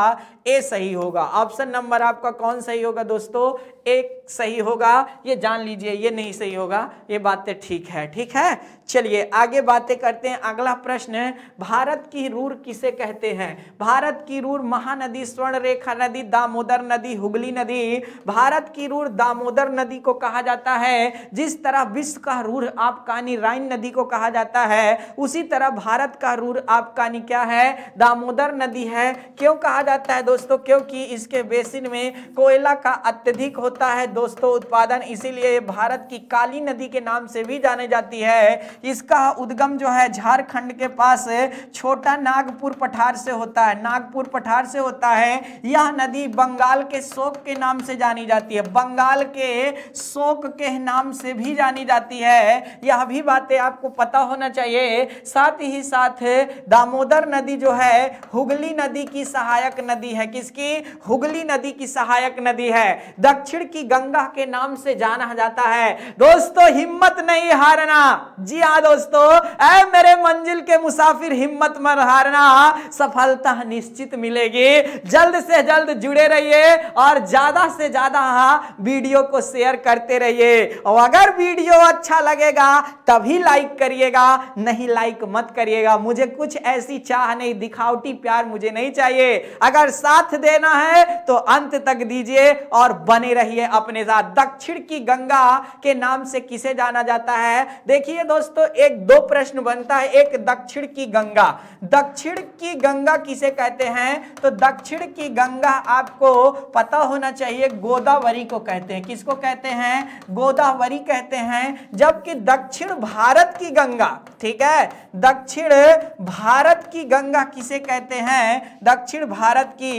ए सही होगा ऑप्शन नंबर आपका कौन सही होगा दोस्तों एक सही होगा ये जान लीजिए ये नहीं सही होगा ये बातें ठीक है ठीक है चलिए आगे बातें करते हैं अगला प्रश्न है भारत की रूर किसे कहते हैं भारत की रूर महानदी स्वर्ण रेखा नदी दामोदर नदी हुगली नदी भारत की रूर दामोदर नदी को कहा जाता है जिस तरह विश्व का रूर आपकानी राइन नदी को कहा जाता है उसी तरह भारत का रूर आपकानी क्या है दामोदर नदी है क्यों कहा जाता है दोस्तों क्योंकि इसके बेसिन में कोयला का अत्यधिक हो होता है दोस्तों उत्पादन इसीलिए भारत की काली नदी के नाम से भी जाने जाती है इसका उद्गम जो है झारखंड के पास छोटा नागपुर पठार से होता है नागपुर पठार से होता है यह नदी बंगाल के शोक के नाम से जानी जाती है बंगाल के शोक के नाम से भी जानी जाती है यह भी बातें आपको पता होना चाहिए साथ ही साथ दामोदर नदी जो है हुगली नदी की सहायक नदी है किसकी हुगली नदी की सहायक नदी है दक्षिण दक्षिण की गंगा के नाम से जाना जाता है दोस्तों हिम्मत नहीं हारना जी हाँ दोस्तों ऐ मेरे मंजिल के मुसाफिर हिम्मत मत हारना सफलता निश्चित मिलेगी जल्द से जल्द जुड़े रहिए और ज्यादा से ज्यादा हाँ वीडियो को शेयर करते रहिए और अगर वीडियो अच्छा लगेगा तभी लाइक करिएगा नहीं लाइक मत करिएगा मुझे कुछ ऐसी चाह नहीं दिखावटी प्यार मुझे नहीं चाहिए अगर साथ देना है तो अंत तक दीजिए और बने रहिए रहिए अपने साथ दक्षिण की गंगा के नाम से किसे जाना जाता है देखिए दोस्तों एक दो प्रश्न बनता है एक दक्षिण की गंगा दक्षिण की गंगा किसे कहते हैं तो दक्षिण की गंगा आपको पता होना चाहिए गोदावरी को कहते हैं किसको कहते हैं गोदावरी कहते हैं जबकि दक्षिण भारत की गंगा ठीक है दक्षिण भारत की गंगा किसे कहते हैं दक्षिण भारत की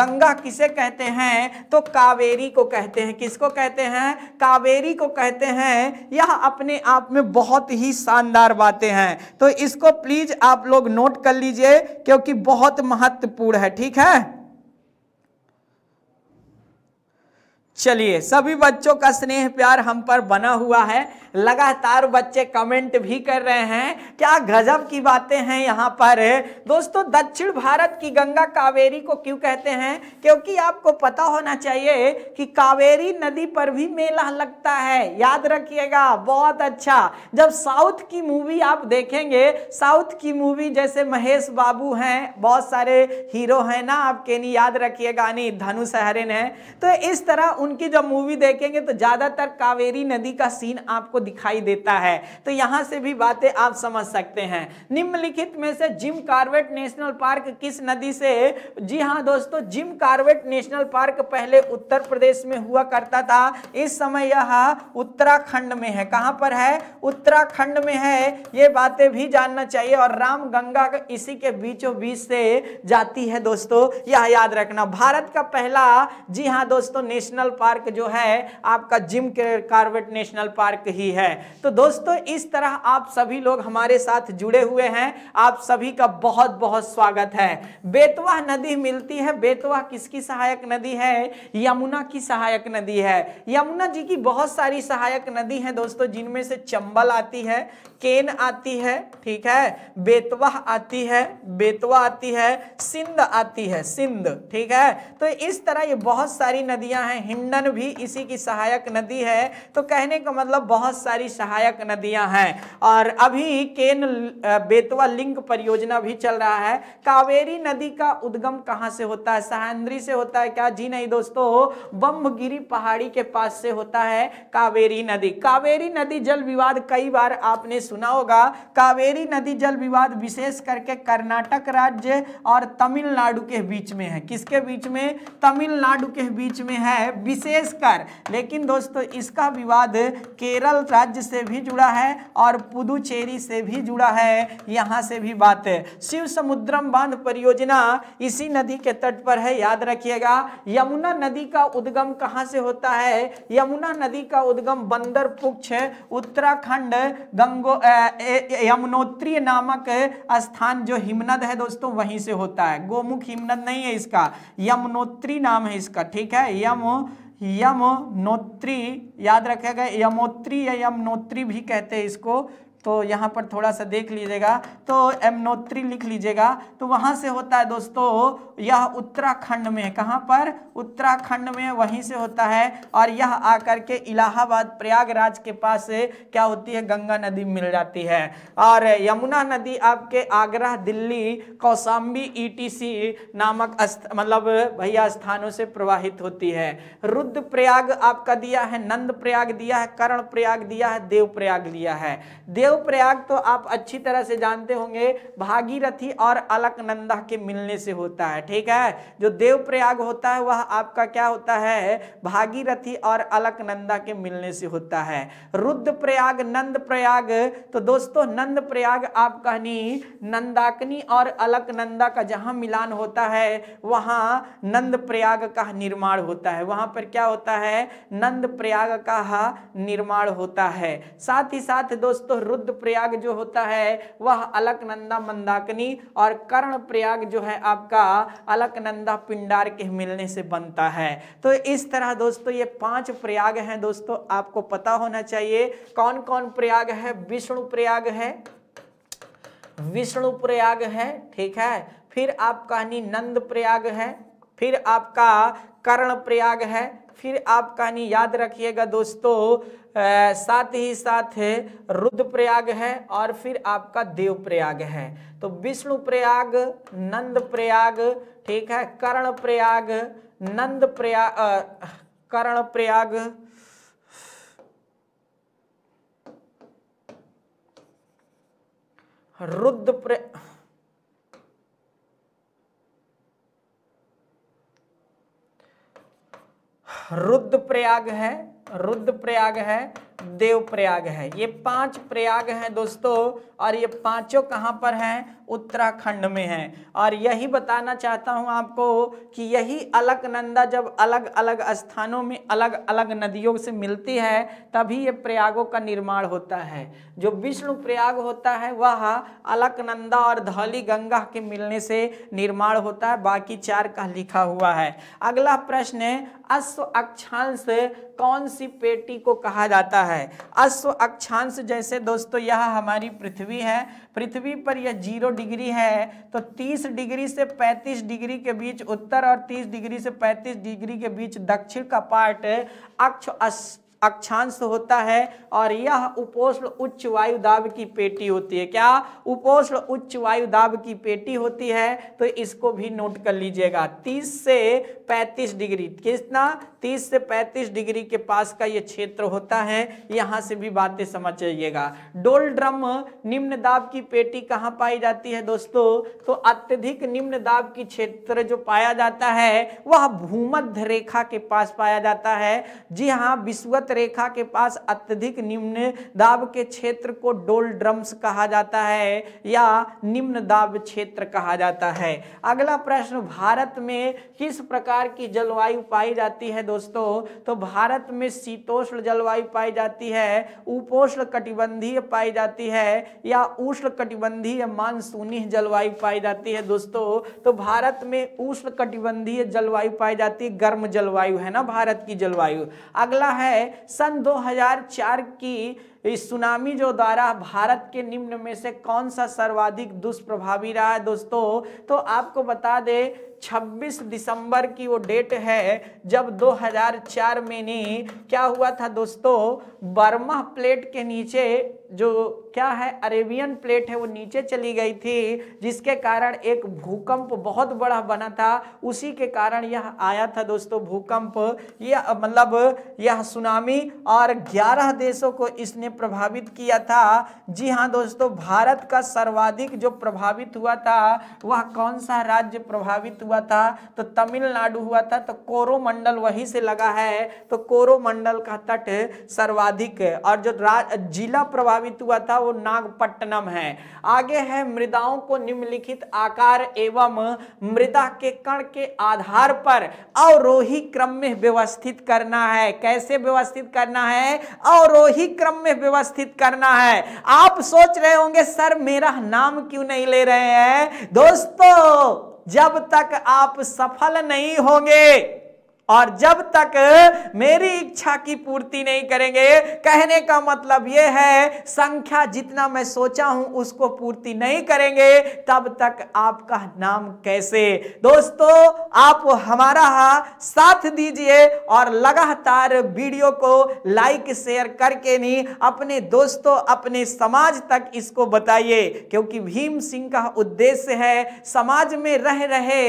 गंगा किसे कहते हैं तो कावेरी को कहते कहते हैं किसको कहते हैं कावेरी को कहते हैं यह अपने आप में बहुत ही शानदार बातें हैं तो इसको प्लीज आप लोग नोट कर लीजिए क्योंकि बहुत महत्वपूर्ण है ठीक है चलिए सभी बच्चों का स्नेह प्यार हम पर बना हुआ है लगातार बच्चे कमेंट भी कर रहे हैं क्या गजब की बातें हैं यहाँ पर दोस्तों दक्षिण भारत की गंगा कावेरी को क्यों कहते हैं क्योंकि आपको पता होना चाहिए कि कावेरी नदी पर भी मेला लगता है याद रखिएगा बहुत अच्छा जब साउथ की मूवी आप देखेंगे साउथ की मूवी जैसे महेश बाबू हैं बहुत सारे हीरो हैं ना आपके नहीं याद रखिएगा नहीं धनु सहरेन है तो इस तरह उन उनकी जब मूवी देखेंगे तो ज़्यादातर कावेरी नदी का सीन आपको दिखाई देता है तो यहाँ से भी बातें आप समझ सकते हैं निम्नलिखित में से जिम कार्वेट नेशनल पार्क किस नदी से जी हाँ दोस्तों जिम कार्वेट नेशनल पार्क पहले उत्तर प्रदेश में हुआ करता था इस समय यह उत्तराखंड में है कहाँ पर है उत्तराखंड में है ये बातें भी जानना चाहिए और राम गंगा इसी के बीचों बीच से जाती है दोस्तों यह याद रखना भारत का पहला जी हाँ दोस्तों नेशनल पार्क जो है आपका जिम कार्बेट नेशनल पार्क ही है तो दोस्तों इस तरह आप सभी लोग हमारे साथ जुड़े हुए हैं आप सभी का बहुत बहुत स्वागत है बेतवा नदी मिलती है बेतवा किसकी सहायक नदी है यमुना की सहायक नदी है यमुना जी की बहुत सारी सहायक नदी है दोस्तों जिनमें से चंबल आती है केन आती है ठीक है बेतवा आती है बेतवा आती है सिंध आती है सिंध ठीक है तो इस तरह ये बहुत सारी नदियां हैं हिंडन भी इसी की सहायक नदी है तो कहने का मतलब बहुत सारी सहायक नदियां हैं और अभी केन बेतवा लिंक परियोजना भी चल रहा है कावेरी नदी का उद्गम कहाँ से होता है सहान्द्री से होता है क्या जी नहीं दोस्तों बम्भगिरी पहाड़ी के पास से होता है कावेरी नदी कावेरी नदी जल विवाद कई बार आपने सुना होगा कावेरी नदी जल विवाद विशेष करके कर्नाटक राज्य और तमिलनाडु के बीच में है किसके बीच में तमिलनाडु के बीच में है विशेषकर लेकिन दोस्तों इसका विवाद केरल राज्य से भी जुड़ा है और पुदुचेरी से भी जुड़ा है यहाँ से भी बात है शिव समुद्रम बांध परियोजना इसी नदी के तट पर है याद रखिएगा यमुना नदी का उद्गम कहाँ से होता है यमुना नदी का उद्गम बंदर पुक्ष उत्तराखंड गंगो यमुनोत्री नामक स्थान जो हिमनद है दोस्तों वहीं से होता है गोमुख हिमनद नहीं है इसका यमुनोत्री नाम है इसका ठीक है यम यमुनोत्री याद रखेगा यमोत्री या यमुनोत्री भी कहते हैं इसको तो यहाँ पर थोड़ा सा देख लीजिएगा तो एमनोत्री लिख लीजिएगा तो वहाँ से होता है दोस्तों यह उत्तराखंड में कहाँ पर उत्तराखंड में वहीं से होता है और यह आकर के इलाहाबाद प्रयागराज के पास क्या होती है गंगा नदी मिल जाती है और यमुना नदी आपके आगरा दिल्ली कौसाम्बी ईटीसी नामक मतलब भैया स्थानों से प्रवाहित होती है रुद्र प्रयाग आपका दिया है नंद प्रयाग दिया है कर्ण प्रयाग दिया है देव प्रयाग दिया है देव देवप्रयाग तो आप अच्छी तरह से जानते होंगे भागीरथी और अलकनंदा के मिलने से होता है ठीक है जो देवप्रयाग होता है वह आपका क्या होता है भागीरथी और अलकनंदा के मिलने से होता है रुद्र प्रयाग नंद प्रयाग तो दोस्तों नंद प्रयाग आप कहनी नंदाकनी और अलकनंदा का जहां मिलान होता है वहां नंद प्रयाग का निर्माण होता है वहां पर क्या होता है नंद प्रयाग का निर्माण होता है साथ ही साथ दोस्तों रुद्र रुद्र प्रयाग जो होता है वह अलकनंदा मंदाकनी और कर्ण प्रयाग जो है आपका अलकनंदा पिंडार के मिलने से बनता है तो इस तरह दोस्तों ये पांच प्रयाग हैं दोस्तों आपको पता होना चाहिए कौन कौन प्रयाग है विष्णु प्रयाग है विष्णु प्रयाग है ठीक है फिर आपका नंद प्रयाग है फिर आपका कर्ण प्रयाग है फिर आप कहानी याद रखिएगा दोस्तों साथ ही साथ रुद्रप्रयाग है और फिर आपका देवप्रयाग है तो विष्णु प्रयाग नंद प्रयाग ठीक है कर्ण प्रयाग नंद प्रयाग कर्ण प्रयाग रुद्र प्रयाग रुद्रप्रयाग है रुद्रप्रयाग है देवप्रयाग है ये पांच प्रयाग हैं दोस्तों और ये पांचों कहाँ पर हैं उत्तराखंड में हैं और यही बताना चाहता हूँ आपको कि यही अलकनंदा जब अलग अलग स्थानों में अलग अलग नदियों से मिलती है तभी ये प्रयागों का निर्माण होता है जो विष्णु प्रयाग होता है वह अलकनंदा और धौली गंगा के मिलने से निर्माण होता है बाकी चार का लिखा हुआ है अगला प्रश्न अश्व अक्षांश कौन सी पेटी को कहा जाता है है अश्व अक्षांश जैसे दोस्तों यह हमारी पृथ्वी है पृथ्वी पर यह जीरो डिग्री है तो 30 डिग्री से 35 डिग्री के बीच उत्तर और 30 डिग्री से 35 डिग्री के बीच दक्षिण का पार्ट अक्ष अक्षांश होता है और यह उपोष्ण उच्च वायु दाब की पेटी होती है क्या उपोष्ण उच्च वायु दाब की पेटी होती है तो इसको भी नोट कर लीजिएगा 30 से 35 डिग्री कितना 30 से 35 डिग्री के पास का यह क्षेत्र होता है यहाँ से भी बातें समझ जाइएगा डोलड्रम निम्न दाब की पेटी कहाँ पाई जाती है दोस्तों तो अत्यधिक निम्न दाब की क्षेत्र जो पाया जाता है वह भूमध्य रेखा के पास पाया जाता है जी हाँ विश्वत रेखा के पास अत्यधिक निम्न दाब के क्षेत्र को डोल ड्रम्स कहा जाता है या निम्न दाब क्षेत्र कहा जाता है अगला प्रश्न भारत में किस प्रकार की जलवायु पाई जाती है दोस्तों तो भारत में शीतोष्ण जलवायु पाई जाती है उपोष्ण कटिबंधीय पाई जाती है या उष्ण कटिबंधीय मानसूनी जलवायु पाई जाती है दोस्तों तो भारत में उष्ण कटिबंधीय जलवायु पाई जाती है गर्म जलवायु है ना भारत की जलवायु अगला है सन 2004 की इस सुनामी जो द्वारा भारत के निम्न में से कौन सा सर्वाधिक दुष्प्रभावी रहा है दोस्तों तो आपको बता दे 26 दिसंबर की वो डेट है जब 2004 में नहीं क्या हुआ था दोस्तों बर्मा प्लेट के नीचे जो क्या है अरेबियन प्लेट है वो नीचे चली गई थी जिसके कारण एक भूकंप बहुत बड़ा बना था उसी के कारण यह आया था दोस्तों भूकंप यह मतलब यह सुनामी और 11 देशों को इसने प्रभावित किया था जी हाँ दोस्तों भारत का सर्वाधिक जो प्रभावित हुआ था वह कौन सा राज्य प्रभावित हुआ था तो तमिलनाडु हुआ था तो कोरोमंडल वहीं से लगा है तो कोरोमंडल का तट सर्वाधिक और जो जिला प्रभावित प्रभावित हुआ था वो नागपट्टनम है आगे है मृदाओं को निम्नलिखित आकार एवं मृदा के कण के आधार पर अवरोही क्रम में व्यवस्थित करना है कैसे व्यवस्थित करना है अवरोही क्रम में व्यवस्थित करना है आप सोच रहे होंगे सर मेरा नाम क्यों नहीं ले रहे हैं दोस्तों जब तक आप सफल नहीं होंगे और जब तक मेरी इच्छा की पूर्ति नहीं करेंगे कहने का मतलब यह है संख्या जितना मैं सोचा हूं उसको पूर्ति नहीं करेंगे तब तक आपका नाम कैसे दोस्तों आप हमारा साथ दीजिए और लगातार वीडियो को लाइक शेयर करके नहीं अपने दोस्तों अपने समाज तक इसको बताइए क्योंकि भीम सिंह का उद्देश्य है समाज में रह रहे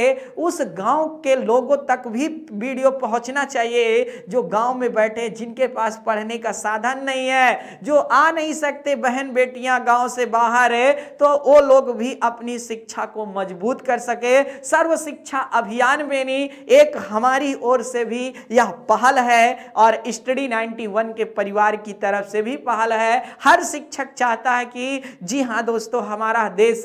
उस गांव के लोगों तक भी वीडियो लोग पहुंचना चाहिए जो गांव में बैठे जिनके पास पढ़ने का साधन नहीं है जो आ नहीं सकते बहन बेटियां गांव से बाहर है तो वो लोग भी अपनी शिक्षा को मजबूत कर सके सर्व शिक्षा अभियान में नहीं एक हमारी ओर से भी यह पहल है और स्टडी 91 के परिवार की तरफ से भी पहल है हर शिक्षक चाहता है कि जी हाँ दोस्तों हमारा देश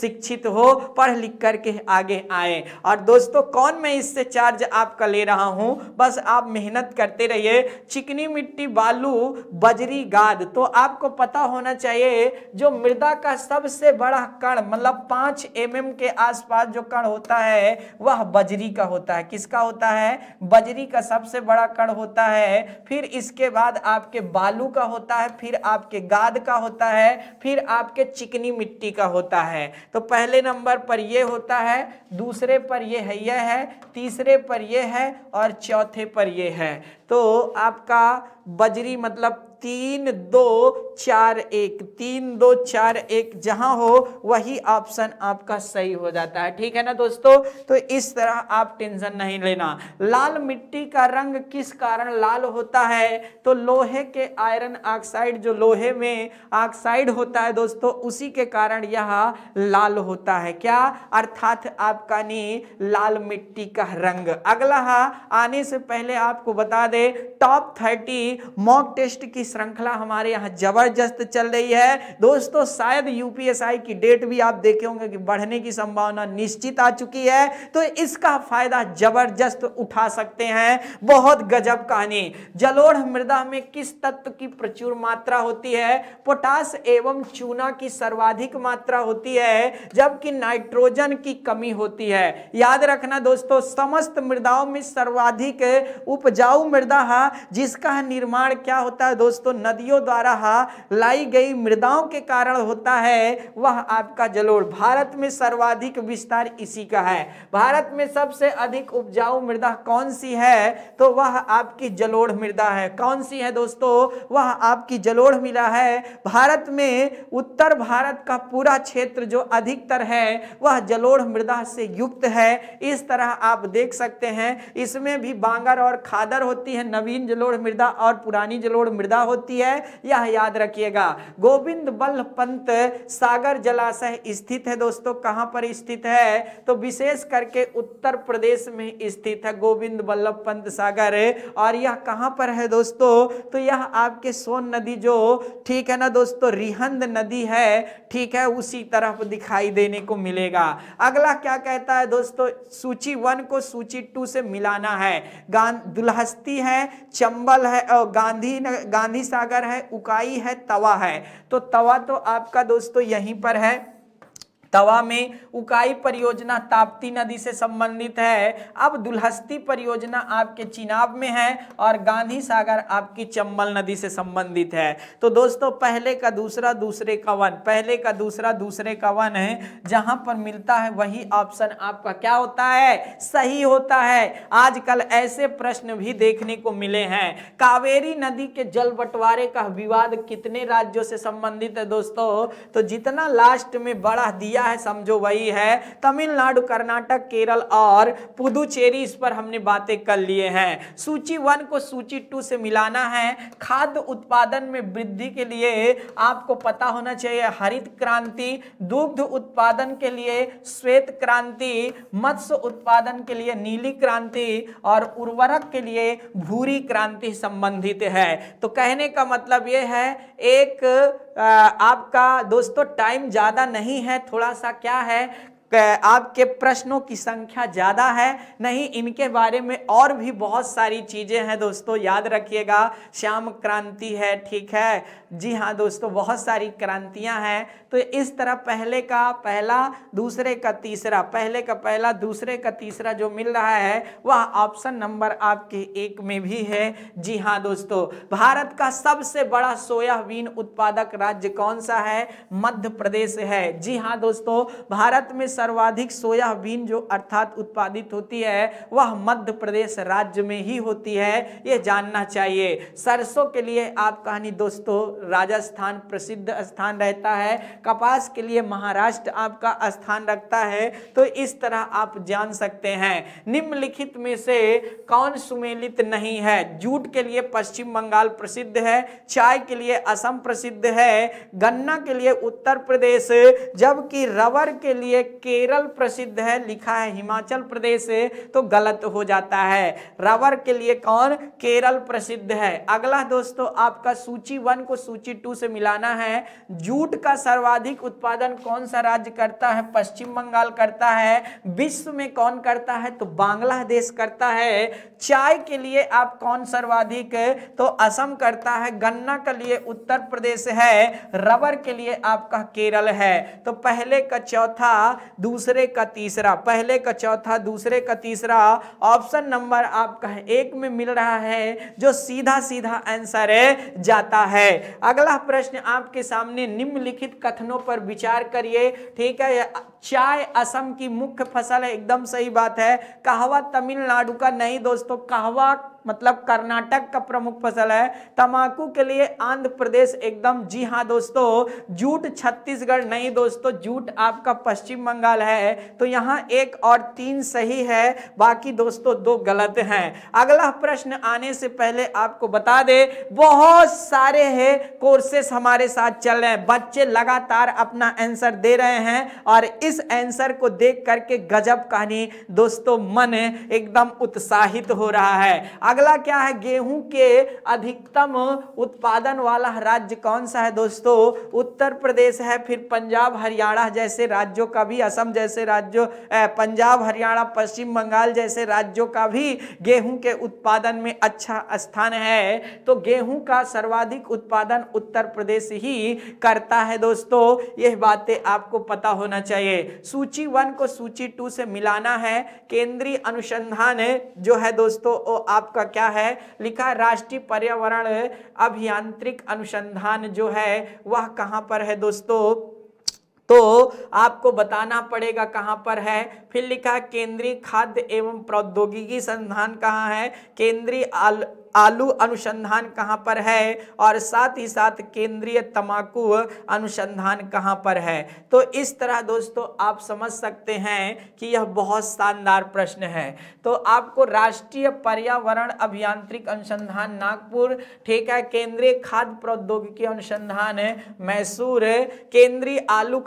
शिक्षित हो पढ़ लिख करके आगे आए और दोस्तों कौन मैं इससे चार्ज आपका ले रहा हूं रहा हूँ बस आप मेहनत करते रहिए चिकनी मिट्टी बालू बजरी गाद तो आपको पता होना चाहिए जो मृदा का सबसे बड़ा कण मतलब पाँच एम mm के आसपास जो कण होता है वह बजरी का होता है किसका होता है बजरी का सबसे बड़ा कण होता है फिर इसके बाद आपके बालू का होता है फिर आपके गाद का होता है फिर आपके चिकनी मिट्टी का होता है तो पहले नंबर पर यह होता है दूसरे पर यह है है तीसरे पर यह है और चौथे पर ये है तो आपका बजरी मतलब तीन दो चार एक तीन दो चार एक जहां हो वही ऑप्शन आपका सही हो जाता है ठीक है ना दोस्तों तो इस तरह आप टेंशन नहीं लेना लाल मिट्टी का रंग किस कारण लाल होता है तो लोहे के आयरन ऑक्साइड जो लोहे में ऑक्साइड होता है दोस्तों उसी के कारण यह लाल होता है क्या अर्थात आपका नी लाल मिट्टी का रंग अगला हाँ, आने से पहले आपको बता दे टॉप थर्टी मॉक टेस्ट की श्रृंखला हमारे यहाँ जबरदस्त चल रही है दोस्तों शायद यूपीएसआई की डेट भी आप देखे होंगे कि बढ़ने की संभावना निश्चित आ चुकी है तो इसका फायदा जबरदस्त उठा सकते हैं बहुत गजब कहानी जलोढ़ मृदा में किस तत्व की प्रचुर मात्रा होती है पोटास एवं चूना की सर्वाधिक मात्रा होती है जबकि नाइट्रोजन की कमी होती है याद रखना दोस्तों समस्त मृदाओं में सर्वाधिक उपजाऊ मृदा है जिसका निर्माण निर्माण क्या होता है दोस्तों नदियों द्वारा लाई गई मृदाओं के कारण होता है वह आपका जलोढ़ भारत में सर्वाधिक विस्तार इसी का है भारत में सबसे अधिक उपजाऊ मृदा कौन सी है तो वह आपकी जलोढ़ मृदा है कौन सी है दोस्तों वह आपकी जलोढ़ मिला है भारत में उत्तर भारत का पूरा क्षेत्र जो अधिकतर है वह जलोढ़ मृदा से युक्त है इस तरह आप देख सकते हैं इसमें भी बांगर और खादर होती है नवीन जलोढ़ मृदा और पुरानी जलोढ़ मृदा होती है यह याद रखिएगा गोविंद बल्ल पंत सागर जलाशय स्थित है दोस्तों कहाँ पर स्थित है तो विशेष करके उत्तर प्रदेश में स्थित है गोविंद बल्लभ पंत सागर और यह कहाँ पर है दोस्तों तो यह आपके सोन नदी जो ठीक है ना दोस्तों रिहंद नदी है ठीक है उसी तरफ दिखाई देने को मिलेगा अगला क्या कहता है दोस्तों सूची वन को सूची टू से मिलाना है गां दुलहस्ती है चंबल है गांधी गांधी सागर है उकाई है तवा है तो तवा तो आपका दोस्तों यहीं पर है तवा में उकाई परियोजना ताप्ती नदी से संबंधित है अब दुलहस्ती परियोजना आपके चिनाब में है और गांधी सागर आपकी चंबल नदी से संबंधित है तो दोस्तों पहले का दूसरा दूसरे का वन पहले का दूसरा दूसरे का वन है जहां पर मिलता है वही ऑप्शन आपका क्या होता है सही होता है आजकल ऐसे प्रश्न भी देखने को मिले हैं कावेरी नदी के जल बंटवारे का विवाद कितने राज्यों से संबंधित है दोस्तों तो जितना लास्ट में बड़ा दिया दिया है समझो वही है तमिलनाडु कर्नाटक केरल और पुदुचेरी इस पर हमने बातें कर लिए हैं सूची वन को सूची टू से मिलाना है खाद्य उत्पादन में वृद्धि के लिए आपको पता होना चाहिए हरित क्रांति दुग्ध उत्पादन के लिए श्वेत क्रांति मत्स्य उत्पादन के लिए नीली क्रांति और उर्वरक के लिए भूरी क्रांति संबंधित है तो कहने का मतलब यह है एक आपका दोस्तों टाइम ज़्यादा नहीं है थोड़ा सा क्या है आपके प्रश्नों की संख्या ज़्यादा है नहीं इनके बारे में और भी बहुत सारी चीज़ें हैं दोस्तों याद रखिएगा श्याम क्रांति है ठीक है जी हाँ दोस्तों बहुत सारी क्रांतियाँ हैं तो इस तरह पहले का पहला दूसरे का तीसरा पहले का पहला दूसरे का तीसरा जो मिल रहा है वह ऑप्शन नंबर आपके एक में भी है जी हाँ दोस्तों भारत का सबसे बड़ा सोयाबीन उत्पादक राज्य कौन सा है मध्य प्रदेश है जी हाँ दोस्तों भारत में सर्वाधिक सोयाबीन जो अर्थात उत्पादित होती है वह मध्य प्रदेश राज्य में ही होती है ये जानना चाहिए सरसों के लिए आप कहानी दोस्तों राजस्थान प्रसिद्ध स्थान रहता है कपास के लिए महाराष्ट्र आपका स्थान रखता है तो इस तरह आप जान सकते हैं निम्नलिखित में से कौन सुमेलित नहीं है जूट के लिए पश्चिम बंगाल प्रसिद्ध है चाय के लिए असम प्रसिद्ध है गन्ना के लिए उत्तर प्रदेश जबकि रबर के लिए के केरल प्रसिद्ध है लिखा है हिमाचल प्रदेश से तो गलत हो जाता है रबर के लिए कौन केरल प्रसिद्ध है अगला दोस्तों आपका सूची वन को सूची टू से मिलाना है जूट का सर्वाधिक उत्पादन कौन सा राज्य करता है पश्चिम बंगाल करता है विश्व में कौन करता है तो बांग्लादेश करता है चाय के लिए आप कौन सर्वाधिक तो असम करता है गन्ना के लिए उत्तर प्रदेश है रबर के लिए आपका केरल है तो पहले का चौथा दूसरे का तीसरा पहले का चौथा दूसरे का तीसरा ऑप्शन नंबर आपका एक में मिल रहा है जो सीधा सीधा आंसर है जाता है अगला प्रश्न आपके सामने निम्नलिखित कथनों पर विचार करिए ठीक है चाय असम की मुख्य फसल है एकदम सही बात है कहवा तमिलनाडु का नहीं दोस्तों कहवा मतलब कर्नाटक का प्रमुख फसल है तंबाकू के लिए आंध्र प्रदेश एकदम जी हाँ दोस्तों जूट छत्तीसगढ़ नहीं दोस्तों जूट आपका पश्चिम बंगाल है तो यहाँ एक और तीन सही है बाकी दोस्तों दो गलत हैं अगला प्रश्न आने से पहले आपको बता दे बहुत सारे है कोर्सेस हमारे साथ चल रहे हैं बच्चे लगातार अपना आंसर दे रहे हैं और इस आंसर को देख करके गजब कहानी दोस्तों मन एकदम उत्साहित हो रहा है अगला क्या है गेहूं के अधिकतम उत्पादन वाला राज्य कौन सा है दोस्तों उत्तर प्रदेश है फिर पंजाब हरियाणा जैसे राज्यों का भी असम जैसे राज्यों पंजाब हरियाणा पश्चिम बंगाल जैसे राज्यों का भी गेहूं के उत्पादन में अच्छा स्थान है तो गेहूं का सर्वाधिक उत्पादन उत्तर प्रदेश ही करता है दोस्तों यह बातें आपको पता होना चाहिए सूची वन को सूची टू से मिलाना है केंद्रीय अनुसंधान जो है दोस्तों वो आपका क्या है लिखा राष्ट्रीय पर्यावरण अभियांत्रिक अनुसंधान जो है वह कहाँ पर है दोस्तों तो आपको बताना पड़ेगा कहाँ पर है फिर लिखा केंद्रीय खाद्य एवं प्रौद्योगिकी संस्थान कहाँ है केंद्रीय आलू अनुसंधान कहाँ पर है और साथ ही साथ केंद्रीय तमाकू अनुसंधान कहाँ पर है तो इस तरह दोस्तों आप समझ सकते हैं कि यह बहुत शानदार प्रश्न है तो आपको राष्ट्रीय पर्यावरण अभियांत्रिक अनुसंधान नागपुर ठीक है केंद्रीय खाद्य प्रौद्योगिकी अनुसंधान मैसूर केंद्रीय आलू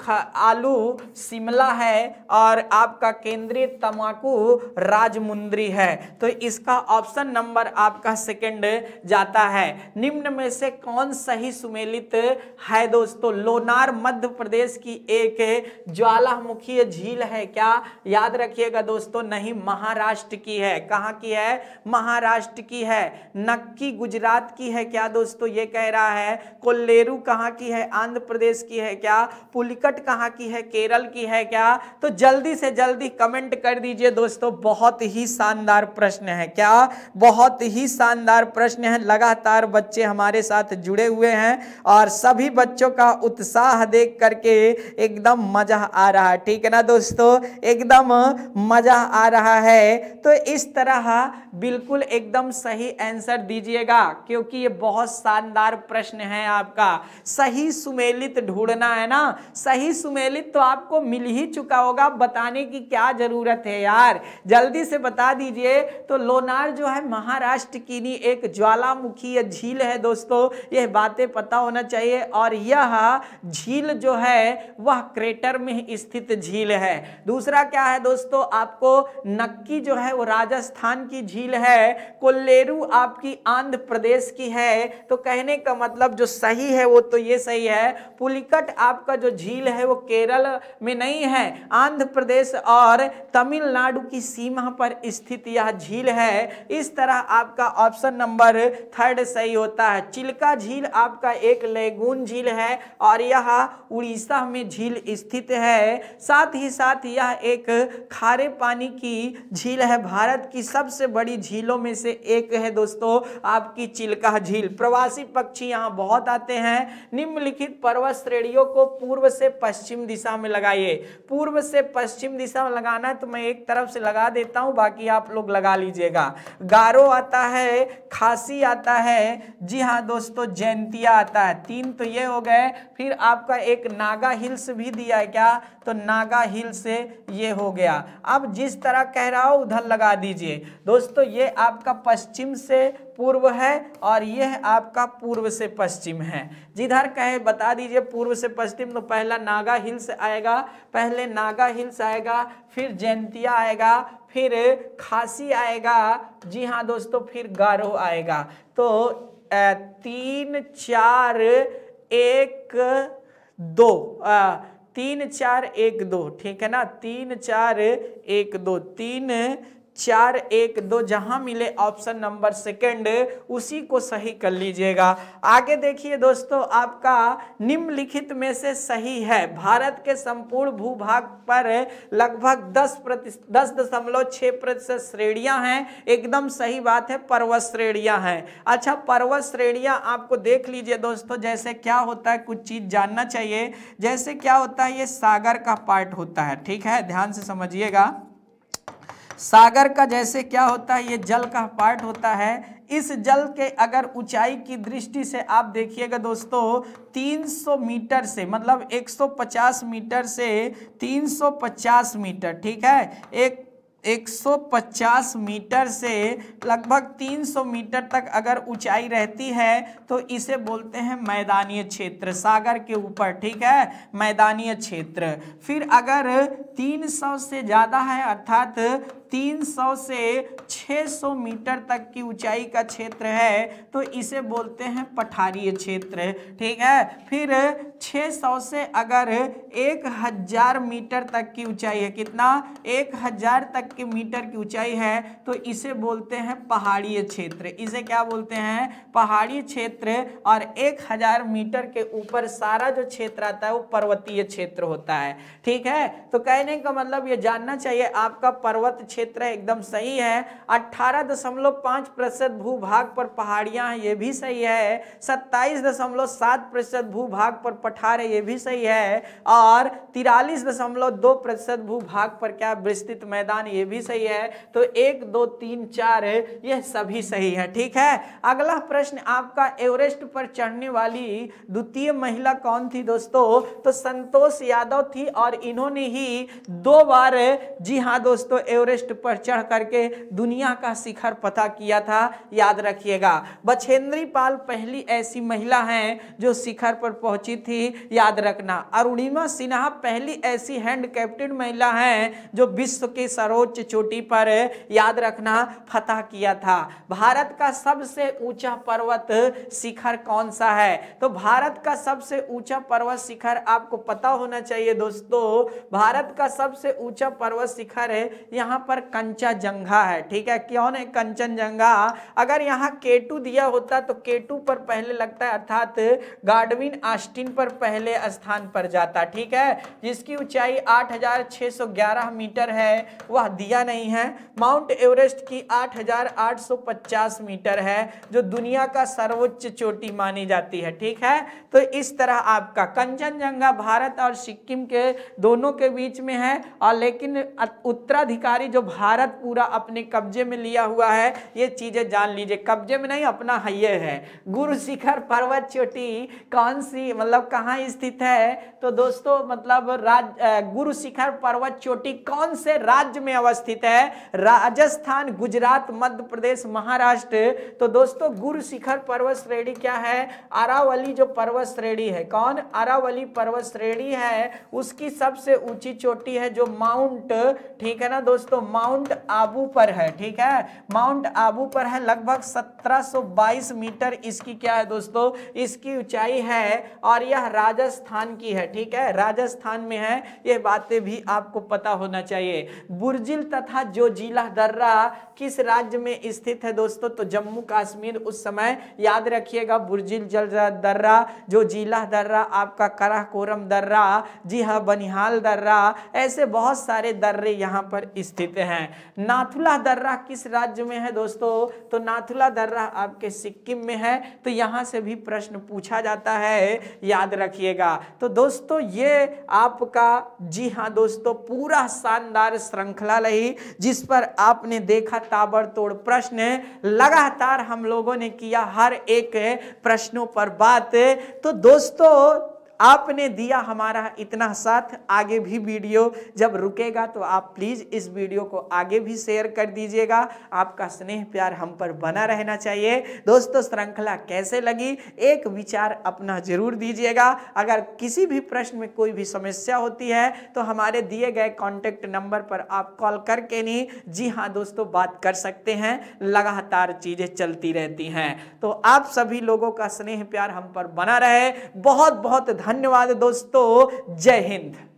आलू शिमला है और आपका केंद्रीय तमाकू राजमुंद्री है तो इसका ऑप्शन नंबर आपका सेकंड जाता है निम्न में से कौन सही सुमेलित है दोस्तों लोनार मध्य प्रदेश की एक ज्वालामुखी झील है क्या याद रखिएगा दोस्तों नहीं महाराष्ट्र की है कहाँ की है महाराष्ट्र की है नक्की गुजरात की है क्या दोस्तों ये कह रहा है कोल्लेरू कहाँ की है आंध्र प्रदेश की है क्या पुलिकट कहाँ की है केरल की है क्या तो जल्दी से जल्दी कमेंट कर दीजिए दोस्तों बहुत ही शानदार प्रश्न है क्या बहुत ही शानदार शानदार प्रश्न है लगातार बच्चे हमारे साथ जुड़े हुए हैं और सभी बच्चों का उत्साह देख करके एकदम मजा आ रहा है ठीक है ना दोस्तों एकदम मजा आ रहा है तो इस तरह बिल्कुल एकदम सही आंसर दीजिएगा क्योंकि ये बहुत शानदार प्रश्न है आपका सही सुमेलित ढूंढना है ना सही सुमेलित तो आपको मिल ही चुका होगा बताने की क्या जरूरत है यार जल्दी से बता दीजिए तो लोनार जो है महाराष्ट्र की की एक ज्वालामुखी या झील है दोस्तों यह बातें पता होना चाहिए और यह झील जो है वह क्रेटर में स्थित झील है दूसरा क्या है दोस्तों आपको नक्की जो है वो राजस्थान की झील है कोल्लेरू आपकी आंध्र प्रदेश की है तो कहने का मतलब जो सही है वो तो ये सही है पुलिकट आपका जो झील है वो केरल में नहीं है आंध्र प्रदेश और तमिलनाडु की सीमा पर स्थित यह झील है इस तरह आपका ऑप्शन ऑप्शन नंबर थर्ड सही होता है चिल्का झील आपका एक लेगुन झील है और यह उड़ीसा में झील स्थित है साथ ही साथ यह एक खारे पानी की झील है भारत की सबसे बड़ी झीलों में से एक है दोस्तों आपकी चिल्का झील प्रवासी पक्षी यहाँ बहुत आते हैं निम्नलिखित पर्वत श्रेणियों को पूर्व से पश्चिम दिशा में लगाइए पूर्व से पश्चिम दिशा में लगाना है तो मैं एक तरफ से लगा देता हूँ बाकी आप लोग लगा लीजिएगा गारो आता है खांसी आता है जी हाँ दोस्तों जयंतिया आता है तीन तो ये हो गए फिर आपका एक नागा हिल्स भी दिया है क्या तो नागा हिल से ये हो गया अब जिस तरह कह रहा हो उधर लगा दीजिए दोस्तों ये आपका पश्चिम से पूर्व है और यह आपका पूर्व से पश्चिम है जिधर कहे बता दीजिए पूर्व से पश्चिम तो पहला नागा हिल्स आएगा पहले नागा हिल्स आएगा फिर जयंतिया आएगा फिर खांसी आएगा जी हाँ दोस्तों फिर गारो आएगा तो तीन चार एक दो आ, तीन चार एक दो ठीक है ना तीन चार एक दो तीन चार एक दो जहां मिले ऑप्शन नंबर सेकंड उसी को सही कर लीजिएगा आगे देखिए दोस्तों आपका निम्नलिखित में से सही है भारत के संपूर्ण भूभाग पर लगभग दस प्रति दस दशमलव छः प्रतिशत श्रेणियाँ हैं एकदम सही बात है पर्वत श्रेणियाँ हैं अच्छा पर्वत श्रेणियाँ आपको देख लीजिए दोस्तों जैसे क्या होता है कुछ चीज़ जानना चाहिए जैसे क्या होता है ये सागर का पार्ट होता है ठीक है ध्यान से समझिएगा सागर का जैसे क्या होता है ये जल का पार्ट होता है इस जल के अगर ऊंचाई की दृष्टि से आप देखिएगा दोस्तों 300 मीटर से मतलब 150 मीटर से 350 मीटर ठीक है एक 150 मीटर से लगभग 300 मीटर तक अगर ऊंचाई रहती है तो इसे बोलते हैं मैदानी क्षेत्र सागर के ऊपर ठीक है मैदानी क्षेत्र फिर अगर 300 से ज़्यादा है अर्थात 300 से 600 मीटर तक की ऊंचाई का क्षेत्र है तो इसे बोलते हैं पठारीय क्षेत्र ठीक है फिर 600 से अगर 1000 मीटर तक की ऊंचाई है कितना 1000 तक के मीटर की ऊंचाई है तो इसे बोलते हैं पहाड़ीय क्षेत्र इसे क्या बोलते हैं पहाड़ी क्षेत्र और 1000 मीटर के ऊपर सारा जो क्षेत्र आता है वो पर्वतीय क्षेत्र होता है ठीक है तो कहने का मतलब ये जानना चाहिए आपका पर्वत क्षेत्र क्षेत्र है एकदम सही है अट्ठारह दशमलव पाँच प्रतिशत भूभाग पर पहाड़ियाँ हैं ये भी सही है सत्ताईस दशमलव सात प्रतिशत भूभाग पर पठार है ये भी सही है और तिरालीस दशमलव दो प्रतिशत भूभाग पर क्या विस्तृत मैदान ये भी सही है तो एक दो तीन चार ये सभी सही है ठीक है अगला प्रश्न आपका एवरेस्ट पर चढ़ने वाली द्वितीय महिला कौन थी दोस्तों तो संतोष यादव थी और इन्होंने ही दो बार जी हाँ दोस्तों एवरेस्ट एवरेस्ट पर चढ़ करके दुनिया का शिखर पता किया था याद रखिएगा बछेंद्री पाल पहली ऐसी महिला हैं जो शिखर पर पहुंची थी याद रखना अरुणिमा सिन्हा पहली ऐसी हैंड कैप्टन महिला हैं जो विश्व की सर्वोच्च चोटी पर याद रखना फतह किया था भारत का सबसे ऊंचा पर्वत शिखर कौन सा है तो भारत का सबसे ऊंचा पर्वत शिखर आपको पता होना चाहिए दोस्तों भारत का सबसे ऊंचा पर्वत शिखर है यहाँ पर कंचा कंचाजंघा है ठीक है क्यों है कंचन कंचनजंघा अगर यहाँ केटू दिया होता तो केटू पर पहले लगता है अर्थात गार्डविन आस्टिन पर पहले स्थान पर जाता ठीक है जिसकी ऊंचाई 8,611 मीटर है वह दिया नहीं है माउंट एवरेस्ट की 8,850 मीटर है जो दुनिया का सर्वोच्च चोटी मानी जाती है ठीक है तो इस तरह आपका कंचनजंघा भारत और सिक्किम के दोनों के बीच में है और लेकिन उत्तराधिकारी जो भारत पूरा अपने कब्जे में लिया हुआ है ये चीज़ें जान लीजिए कब्जे में नहीं अपना हये है गुरु शिखर पर्वत चोटी कौन सी मतलब कहाँ स्थित है तो दोस्तों मतलब राज गुरु शिखर पर्वत चोटी कौन से राज्य में अवस्थित है राजस्थान गुजरात मध्य प्रदेश महाराष्ट्र तो दोस्तों गुरु शिखर पर्वत श्रेणी क्या है अरावली जो पर्वत श्रेणी है कौन अरावली पर्वत श्रेणी है उसकी सबसे ऊंची चोटी है जो माउंट ठीक है ना दोस्तों माउंट आबू पर है ठीक है माउंट आबू पर है लगभग 1722 मीटर इसकी क्या है दोस्तों इसकी ऊंचाई है और यह राजस्थान की है ठीक है राजस्थान में है यह बातें भी आपको पता होना चाहिए बुर्जिल तथा जो जिला दर्रा किस राज्य में स्थित है दोस्तों तो जम्मू कश्मीर उस समय याद रखिएगा बुर्जिल जल दर्रा जो जिला दर्रा आपका कराकोरम दर्रा जी हाँ बनिहाल दर्रा ऐसे बहुत सारे दर्रे यहाँ पर स्थित लेते हैं नाथुला दर्रा किस राज्य में है दोस्तों तो नाथुला दर्रा आपके सिक्किम में है तो यहाँ से भी प्रश्न पूछा जाता है याद रखिएगा तो दोस्तों ये आपका जी हाँ दोस्तों पूरा शानदार श्रृंखला रही जिस पर आपने देखा ताबड़तोड़ प्रश्न लगातार हम लोगों ने किया हर एक प्रश्नों पर बात तो दोस्तों आपने दिया हमारा इतना साथ आगे भी वीडियो जब रुकेगा तो आप प्लीज़ इस वीडियो को आगे भी शेयर कर दीजिएगा आपका स्नेह प्यार हम पर बना रहना चाहिए दोस्तों श्रृंखला कैसे लगी एक विचार अपना जरूर दीजिएगा अगर किसी भी प्रश्न में कोई भी समस्या होती है तो हमारे दिए गए कॉन्टैक्ट नंबर पर आप कॉल करके नहीं जी हाँ दोस्तों बात कर सकते हैं लगातार चीज़ें चलती रहती हैं तो आप सभी लोगों का स्नेह प्यार हम पर बना रहे बहुत बहुत धन्यवाद धन्यवाद दोस्तों जय हिंद